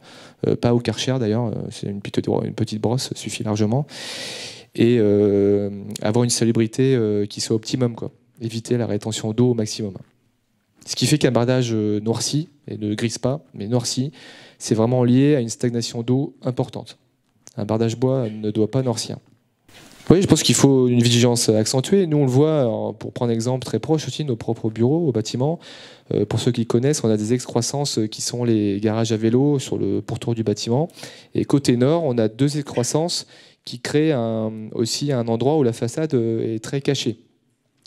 pas au Karcher d'ailleurs, c'est une petite, une petite brosse suffit largement. Et avoir une salubrité qui soit optimum, éviter la rétention d'eau au maximum. Ce qui fait qu'un bardage noirci et ne grise pas, mais noirci, c'est vraiment lié à une stagnation d'eau importante. Un bardage bois ne doit pas noircir. Oui, je pense qu'il faut une vigilance accentuée. Nous, on le voit, hein, pour prendre un exemple très proche aussi, nos propres bureaux, au bâtiment. Euh, pour ceux qui connaissent, on a des excroissances qui sont les garages à vélo sur le pourtour du bâtiment. Et côté nord, on a deux excroissances qui créent aussi un endroit où la façade est très cachée.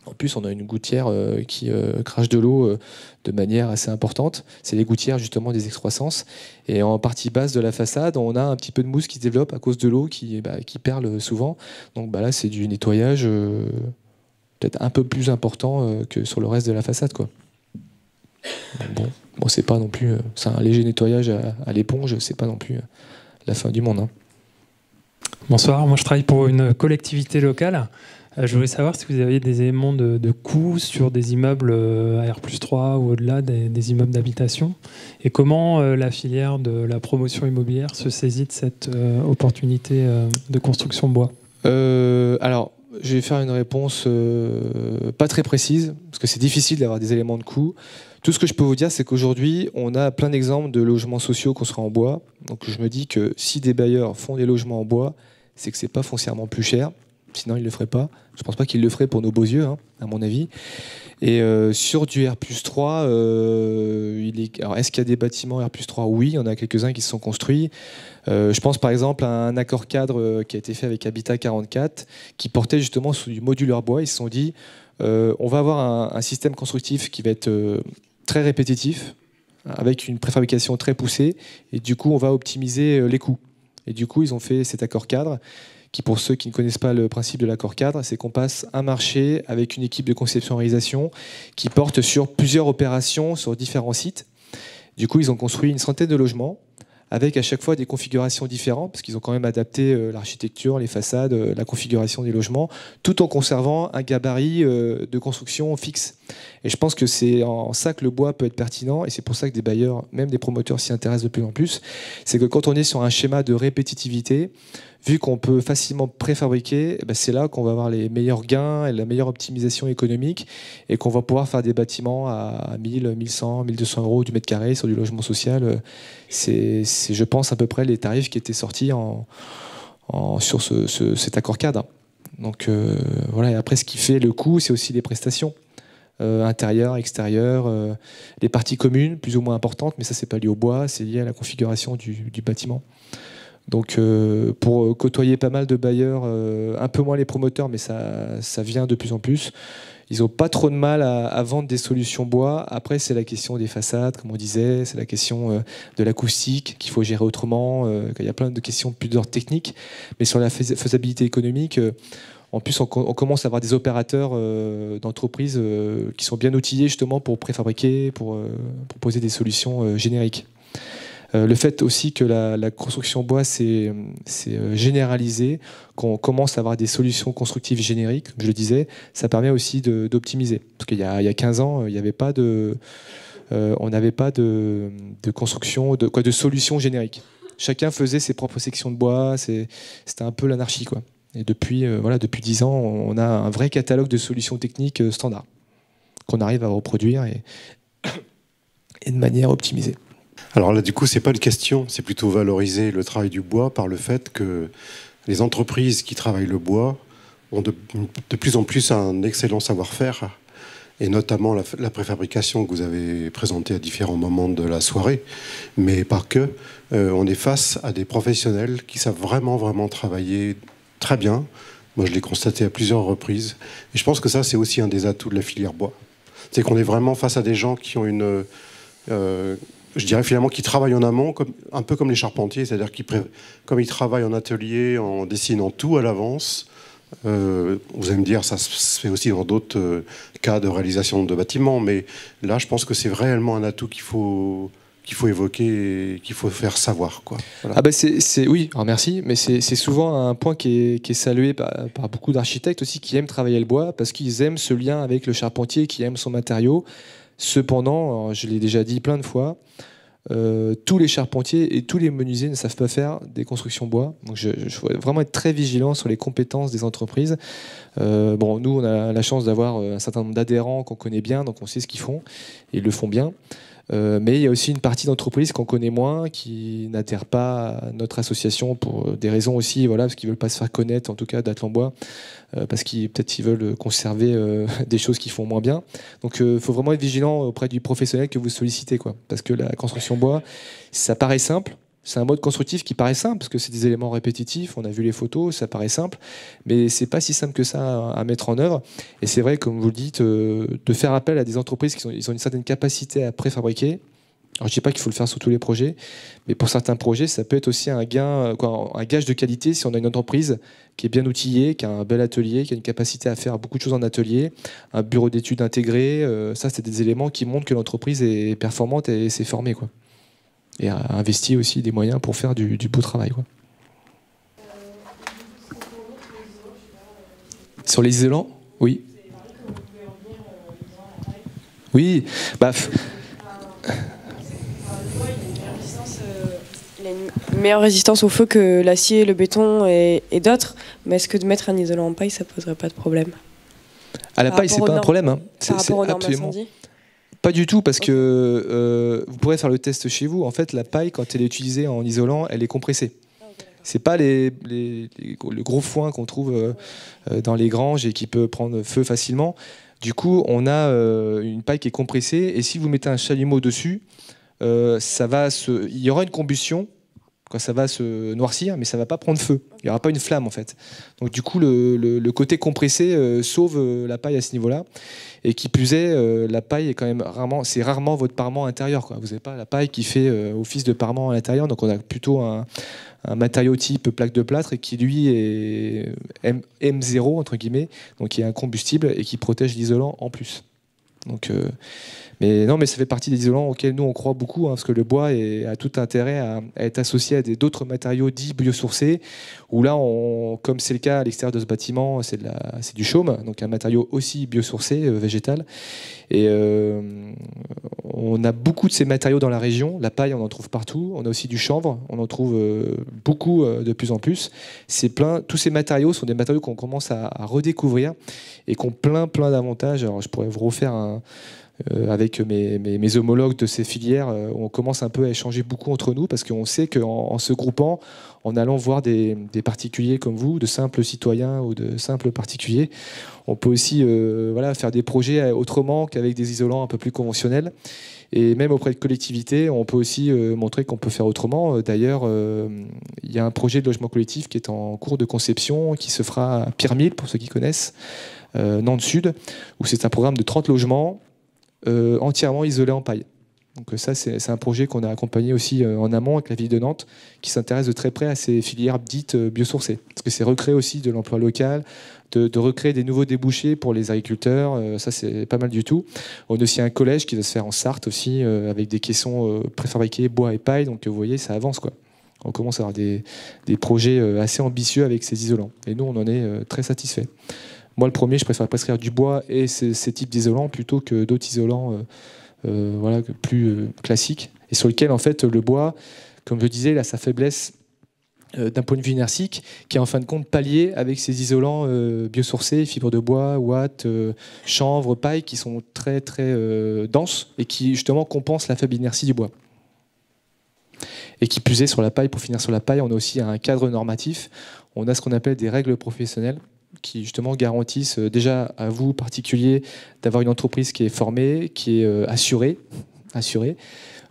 En plus, on a une gouttière euh, qui euh, crache de l'eau euh, de manière assez importante. C'est les gouttières justement des excroissances. Et en partie basse de la façade, on a un petit peu de mousse qui se développe à cause de l'eau qui, bah, qui perle souvent. Donc bah là, c'est du nettoyage peut-être un peu plus important que sur le reste de la façade. Quoi. Bon, c'est pas non plus. c'est un léger nettoyage à, l'éponge, c'est pas non plus la fin du monde. Hein. Bonsoir, moi je travaille pour une collectivité locale. Euh, je voulais savoir si vous aviez des éléments de, coût sur des immeubles à euh, R 3 ou au-delà des, immeubles d'habitation et comment euh, la filière de la promotion immobilière se saisit de cette opportunité de construction bois. alors, je vais faire une réponse pas très précise, parce que c'est difficile d'avoir des éléments de coût. Tout ce que je peux vous dire, c'est qu'aujourd'hui, on a plein d'exemples de logements sociaux construits en bois. Donc je me dis que si des bailleurs font des logements en bois, c'est que c'est pas foncièrement plus cher sinon il le ferait pas. Je pense pas qu'il le ferait pour nos beaux yeux, hein, à mon avis. Et euh, sur du R 3, euh, est... ce qu'il y a des bâtiments R 3 Oui, il y en a quelques-uns qui se sont construits. Euh, je pense par exemple à un accord cadre qui a été fait avec Habitat 44, qui portait justement sur du moduleur bois. Ils se sont dit, on va avoir un, système constructif qui va être très répétitif, avec une préfabrication très poussée, et du coup on va optimiser les coûts. Et du coup, ils ont fait cet accord cadre qui pour ceux qui ne connaissent pas le principe de l'accord cadre, c'est qu'on passe un marché avec une équipe de conception-réalisation qui porte sur plusieurs opérations sur différents sites. Du coup, ils ont construit une centaine de logements avec à chaque fois des configurations différentes, parce qu'ils ont quand même adapté euh, l'architecture, les façades, euh, la configuration des logements, tout en conservant un gabarit euh, de construction fixe. Et je pense que c'est en ça que le bois peut être pertinent, et c'est pour ça que des bailleurs, même des promoteurs s'y intéressent de plus en plus, c'est que quand on est sur un schéma de répétitivité, vu qu'on peut facilement préfabriquer, eh ben, c'est là qu'on va avoir les meilleurs gains et la meilleure optimisation économique et qu'on va pouvoir faire des bâtiments à 1000, 1100, 1200 euros du mètre carré sur du logement social. C'est, je pense, à peu près les tarifs qui étaient sortis en, sur cet accord cadre. Donc euh, voilà, et après ce qui fait le coût, c'est aussi les prestations. Euh, intérieures, extérieures, euh, les parties communes plus ou moins importantes, mais ça c'est pas lié au bois, c'est lié à la configuration du bâtiment. Donc euh, pour euh, côtoyer pas mal de bailleurs, euh, un peu moins les promoteurs, mais ça, ça vient de plus en plus. Ils n'ont pas trop de mal à, vendre des solutions bois. Après, c'est la question des façades, comme on disait, c'est la question de l'acoustique qu'il faut gérer autrement. il y a plein de questions plus d'ordre technique. Mais sur la faisabilité économique, en plus, on, commence à avoir des opérateurs d'entreprises qui sont bien outillés justement pour préfabriquer, pour poser proposer des solutions génériques. Euh, le fait aussi que la, construction bois s'est euh, généralisée, qu'on commence à avoir des solutions constructives génériques, comme je le disais, ça permet aussi d'optimiser. Parce qu'il y, a 15 ans, il n'y avait pas de, euh, on n'avait pas de, construction, de, quoi, de solution génériques. Chacun faisait ses propres sections de bois, c'était un peu l'anarchie. quoi. Et depuis, voilà, depuis 10 ans, on a un vrai catalogue de solutions techniques standard qu'on arrive à reproduire et
[COUGHS]
de manière optimisée.
Alors là, du coup, ce n'est pas une question, c'est plutôt valoriser le travail du bois par le fait que les entreprises qui travaillent le bois ont de, plus en plus un excellent savoir-faire, et notamment la, préfabrication que vous avez présentée à différents moments de la soirée, mais par que euh, on est face à des professionnels qui savent vraiment, vraiment travailler très bien. Moi, je l'ai constaté à plusieurs reprises, et je pense que ça, c'est aussi un des atouts de la filière bois. C'est qu'on est vraiment face à des gens qui ont une... Euh, je dirais finalement qu'ils travaillent en amont, comme, un peu comme les charpentiers, c'est-à-dire qu'ils comme ils travaillent en atelier, en dessinant tout à l'avance. Euh, vous allez me dire, ça se fait aussi dans d'autres euh, cas de réalisation de bâtiments, mais là, je pense
que c'est réellement un atout qu'il faut qu'il faut évoquer, qu'il faut faire savoir. Quoi. Ah ben, c'est, oui, merci, mais c'est, souvent un point qui est, salué par, beaucoup d'architectes aussi qui aiment travailler le bois parce qu'ils aiment ce lien avec le charpentier, qui aime son matériau. Cependant, je l'ai déjà dit plein de fois, euh, tous les charpentiers et tous les menuisiers ne savent pas faire des constructions bois. Donc, je, je vraiment être très vigilant sur les compétences des entreprises. Euh, bon, nous, on a la chance d'avoir euh, un certain nombre d'adhérents qu'on connaît bien, donc on sait ce qu'ils font et ils le font bien. mais il y a aussi une partie d'entreprises qu'on connaît moins, qui n'atterrent pas à notre association pour des raisons aussi, voilà, parce qu'ils ne veulent pas se faire connaître, en tout cas bois. Euh, parce qu'ils peut-être ils veulent conserver euh, [LAUGHS] des choses qui font moins bien. Donc il euh, faut vraiment être vigilant auprès du professionnel que vous sollicitez, quoi. Parce que la construction bois, ça paraît simple, c'est un mode constructif qui paraît simple, parce que c'est des éléments répétitifs, on a vu les photos, ça paraît simple, mais c'est pas si simple que ça à, mettre en œuvre. Et c'est vrai, comme vous le dites, de faire appel à des entreprises qui ont une certaine capacité à préfabriquer, alors, je ne dis pas qu'il faut le faire sur tous les projets, mais pour certains projets, ça peut être aussi un, gain, quoi, un gage de qualité si on a une entreprise qui est bien outillée, qui a un bel atelier, qui a une capacité à faire beaucoup de choses en atelier, un bureau d'études intégré. Euh, ça, c'est des éléments qui montrent que l'entreprise est performante et s'est formée. Quoi. Et a investi aussi des moyens pour faire du, beau travail. Quoi. Sur les isolants Oui. Oui, bah. Il a une meilleure résistance au feu que l'acier, le béton et, d'autres. Mais est-ce que de mettre un isolant en paille, ça poserait pas de problème À la paille, c'est pas un problème. Hein. C'est absolument. Pas du tout, parce que euh, vous pourrez faire le test chez vous. En fait, la paille, quand elle est utilisée en isolant, elle est compressée. C'est pas les, le gros foin qu'on trouve euh, euh, dans les granges et qui peut prendre feu facilement. Du coup, on a une paille qui est compressée et si vous mettez un chalumeau dessus, ça va se... il y aura une combustion, ça va se noircir, mais ça va pas prendre feu. Il n'y aura pas une flamme en fait. Donc du coup, le, côté compressé euh, sauve euh, la paille à ce niveau-là. Et qui plus est, euh, la paille est quand même rarement, c'est rarement votre parement intérieur. Quoi. Vous n'avez pas la paille qui fait office de parement à l'intérieur. Donc on a plutôt un, matériau type plaque de plâtre qui lui est M, 0 entre guillemets, donc qui est combustible et qui protège l'isolant en plus. Donc mais non, mais ça fait partie des isolants auxquels nous on croit beaucoup, hein, parce que le bois est, a tout intérêt à, être associé à d'autres matériaux dits biosourcés, où là, on, comme c'est le cas à l'extérieur de ce bâtiment, c'est du chaume, donc un matériau aussi biosourcé, euh, végétal. Et euh, on a beaucoup de ces matériaux dans la région. La paille, on en trouve partout. On a aussi du chanvre, on en trouve euh, beaucoup de plus en plus. C'est plein. Tous ces matériaux sont des matériaux qu'on commence à, à redécouvrir et qui ont plein, plein d'avantages. Alors, je pourrais vous refaire un euh, avec mes, homologues de ces filières, euh, on commence un peu à échanger beaucoup entre nous parce qu'on sait qu'en se groupant, en allant voir des, particuliers comme vous, de simples citoyens ou de simples particuliers, on peut aussi euh, voilà, faire des projets autrement qu'avec des isolants un peu plus conventionnels. Et même auprès de collectivités, on peut aussi montrer qu'on peut faire autrement. D'ailleurs, il y a un projet de logement collectif qui est en cours de conception, qui se fera à pour ceux qui connaissent, Nantes Sud, où c'est un programme de 30 logements euh, entièrement isolé en paille. Donc euh, ça, c'est un projet qu'on a accompagné aussi euh, en amont avec la ville de Nantes, qui s'intéresse de très près à ces filières dites biosourcées. Parce que c'est recréer aussi de l'emploi local, de, recréer des nouveaux débouchés pour les agriculteurs. ça, c'est pas mal du tout. On a aussi un collège qui va se faire en Sarthe aussi, avec des caissons préfabriqués, bois et paille. Donc vous voyez, ça avance. quoi. On commence à avoir des, des projets assez ambitieux avec ces isolants. Et nous, on en est très satisfaits. Moi, le premier, je préfère prescrire du bois et ces, types d'isolants plutôt que d'autres isolants euh, euh, voilà, plus euh, classiques et sur lequel, en fait, le bois, comme je disais, a sa faiblesse d'un point de vue inertique, qui est en fin de compte pallié avec ces isolants biosourcés, fibres de bois, ouate, chanvre, paille, qui sont très très denses et qui justement compensent la faible inertie du bois. Et qui est sur la paille, pour finir sur la paille, on a aussi un cadre normatif, on a ce qu'on appelle des règles professionnelles, qui justement garantissent euh, déjà à vous particulier d'avoir une entreprise qui est formée, qui est euh, assurée,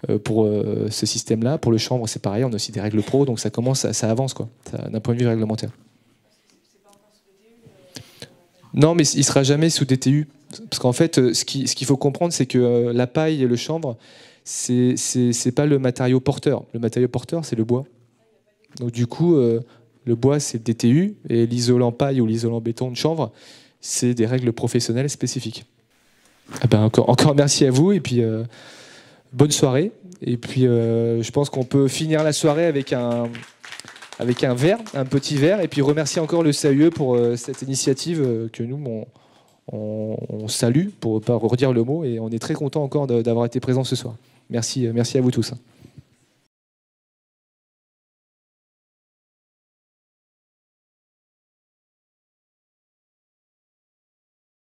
euh, pour ce système-là. Pour le chambre, c'est pareil, on a aussi des règles pro, donc ça commence, ça avance quoi, d'un point de vue réglementaire. Non, mais il sera jamais sous DTU. Parce qu'en fait, ce qu'il faut comprendre, c'est que la paille et le chanvre, n'est pas le matériau porteur. Le matériau porteur, c'est le bois. Donc du coup, le bois, c'est DTU, et l'isolant paille ou l'isolant béton de chanvre, c'est des règles professionnelles spécifiques. Ah ben, encore, merci à vous, et puis euh, bonne soirée. Et puis, euh, je pense qu'on peut finir la soirée avec un, avec un verre, un petit verre, et puis remercier encore le CAUE pour euh, cette initiative que nous, on, salue, pour ne pas redire le mot, et on est très content encore d'avoir été présent ce soir. Merci, merci à vous tous.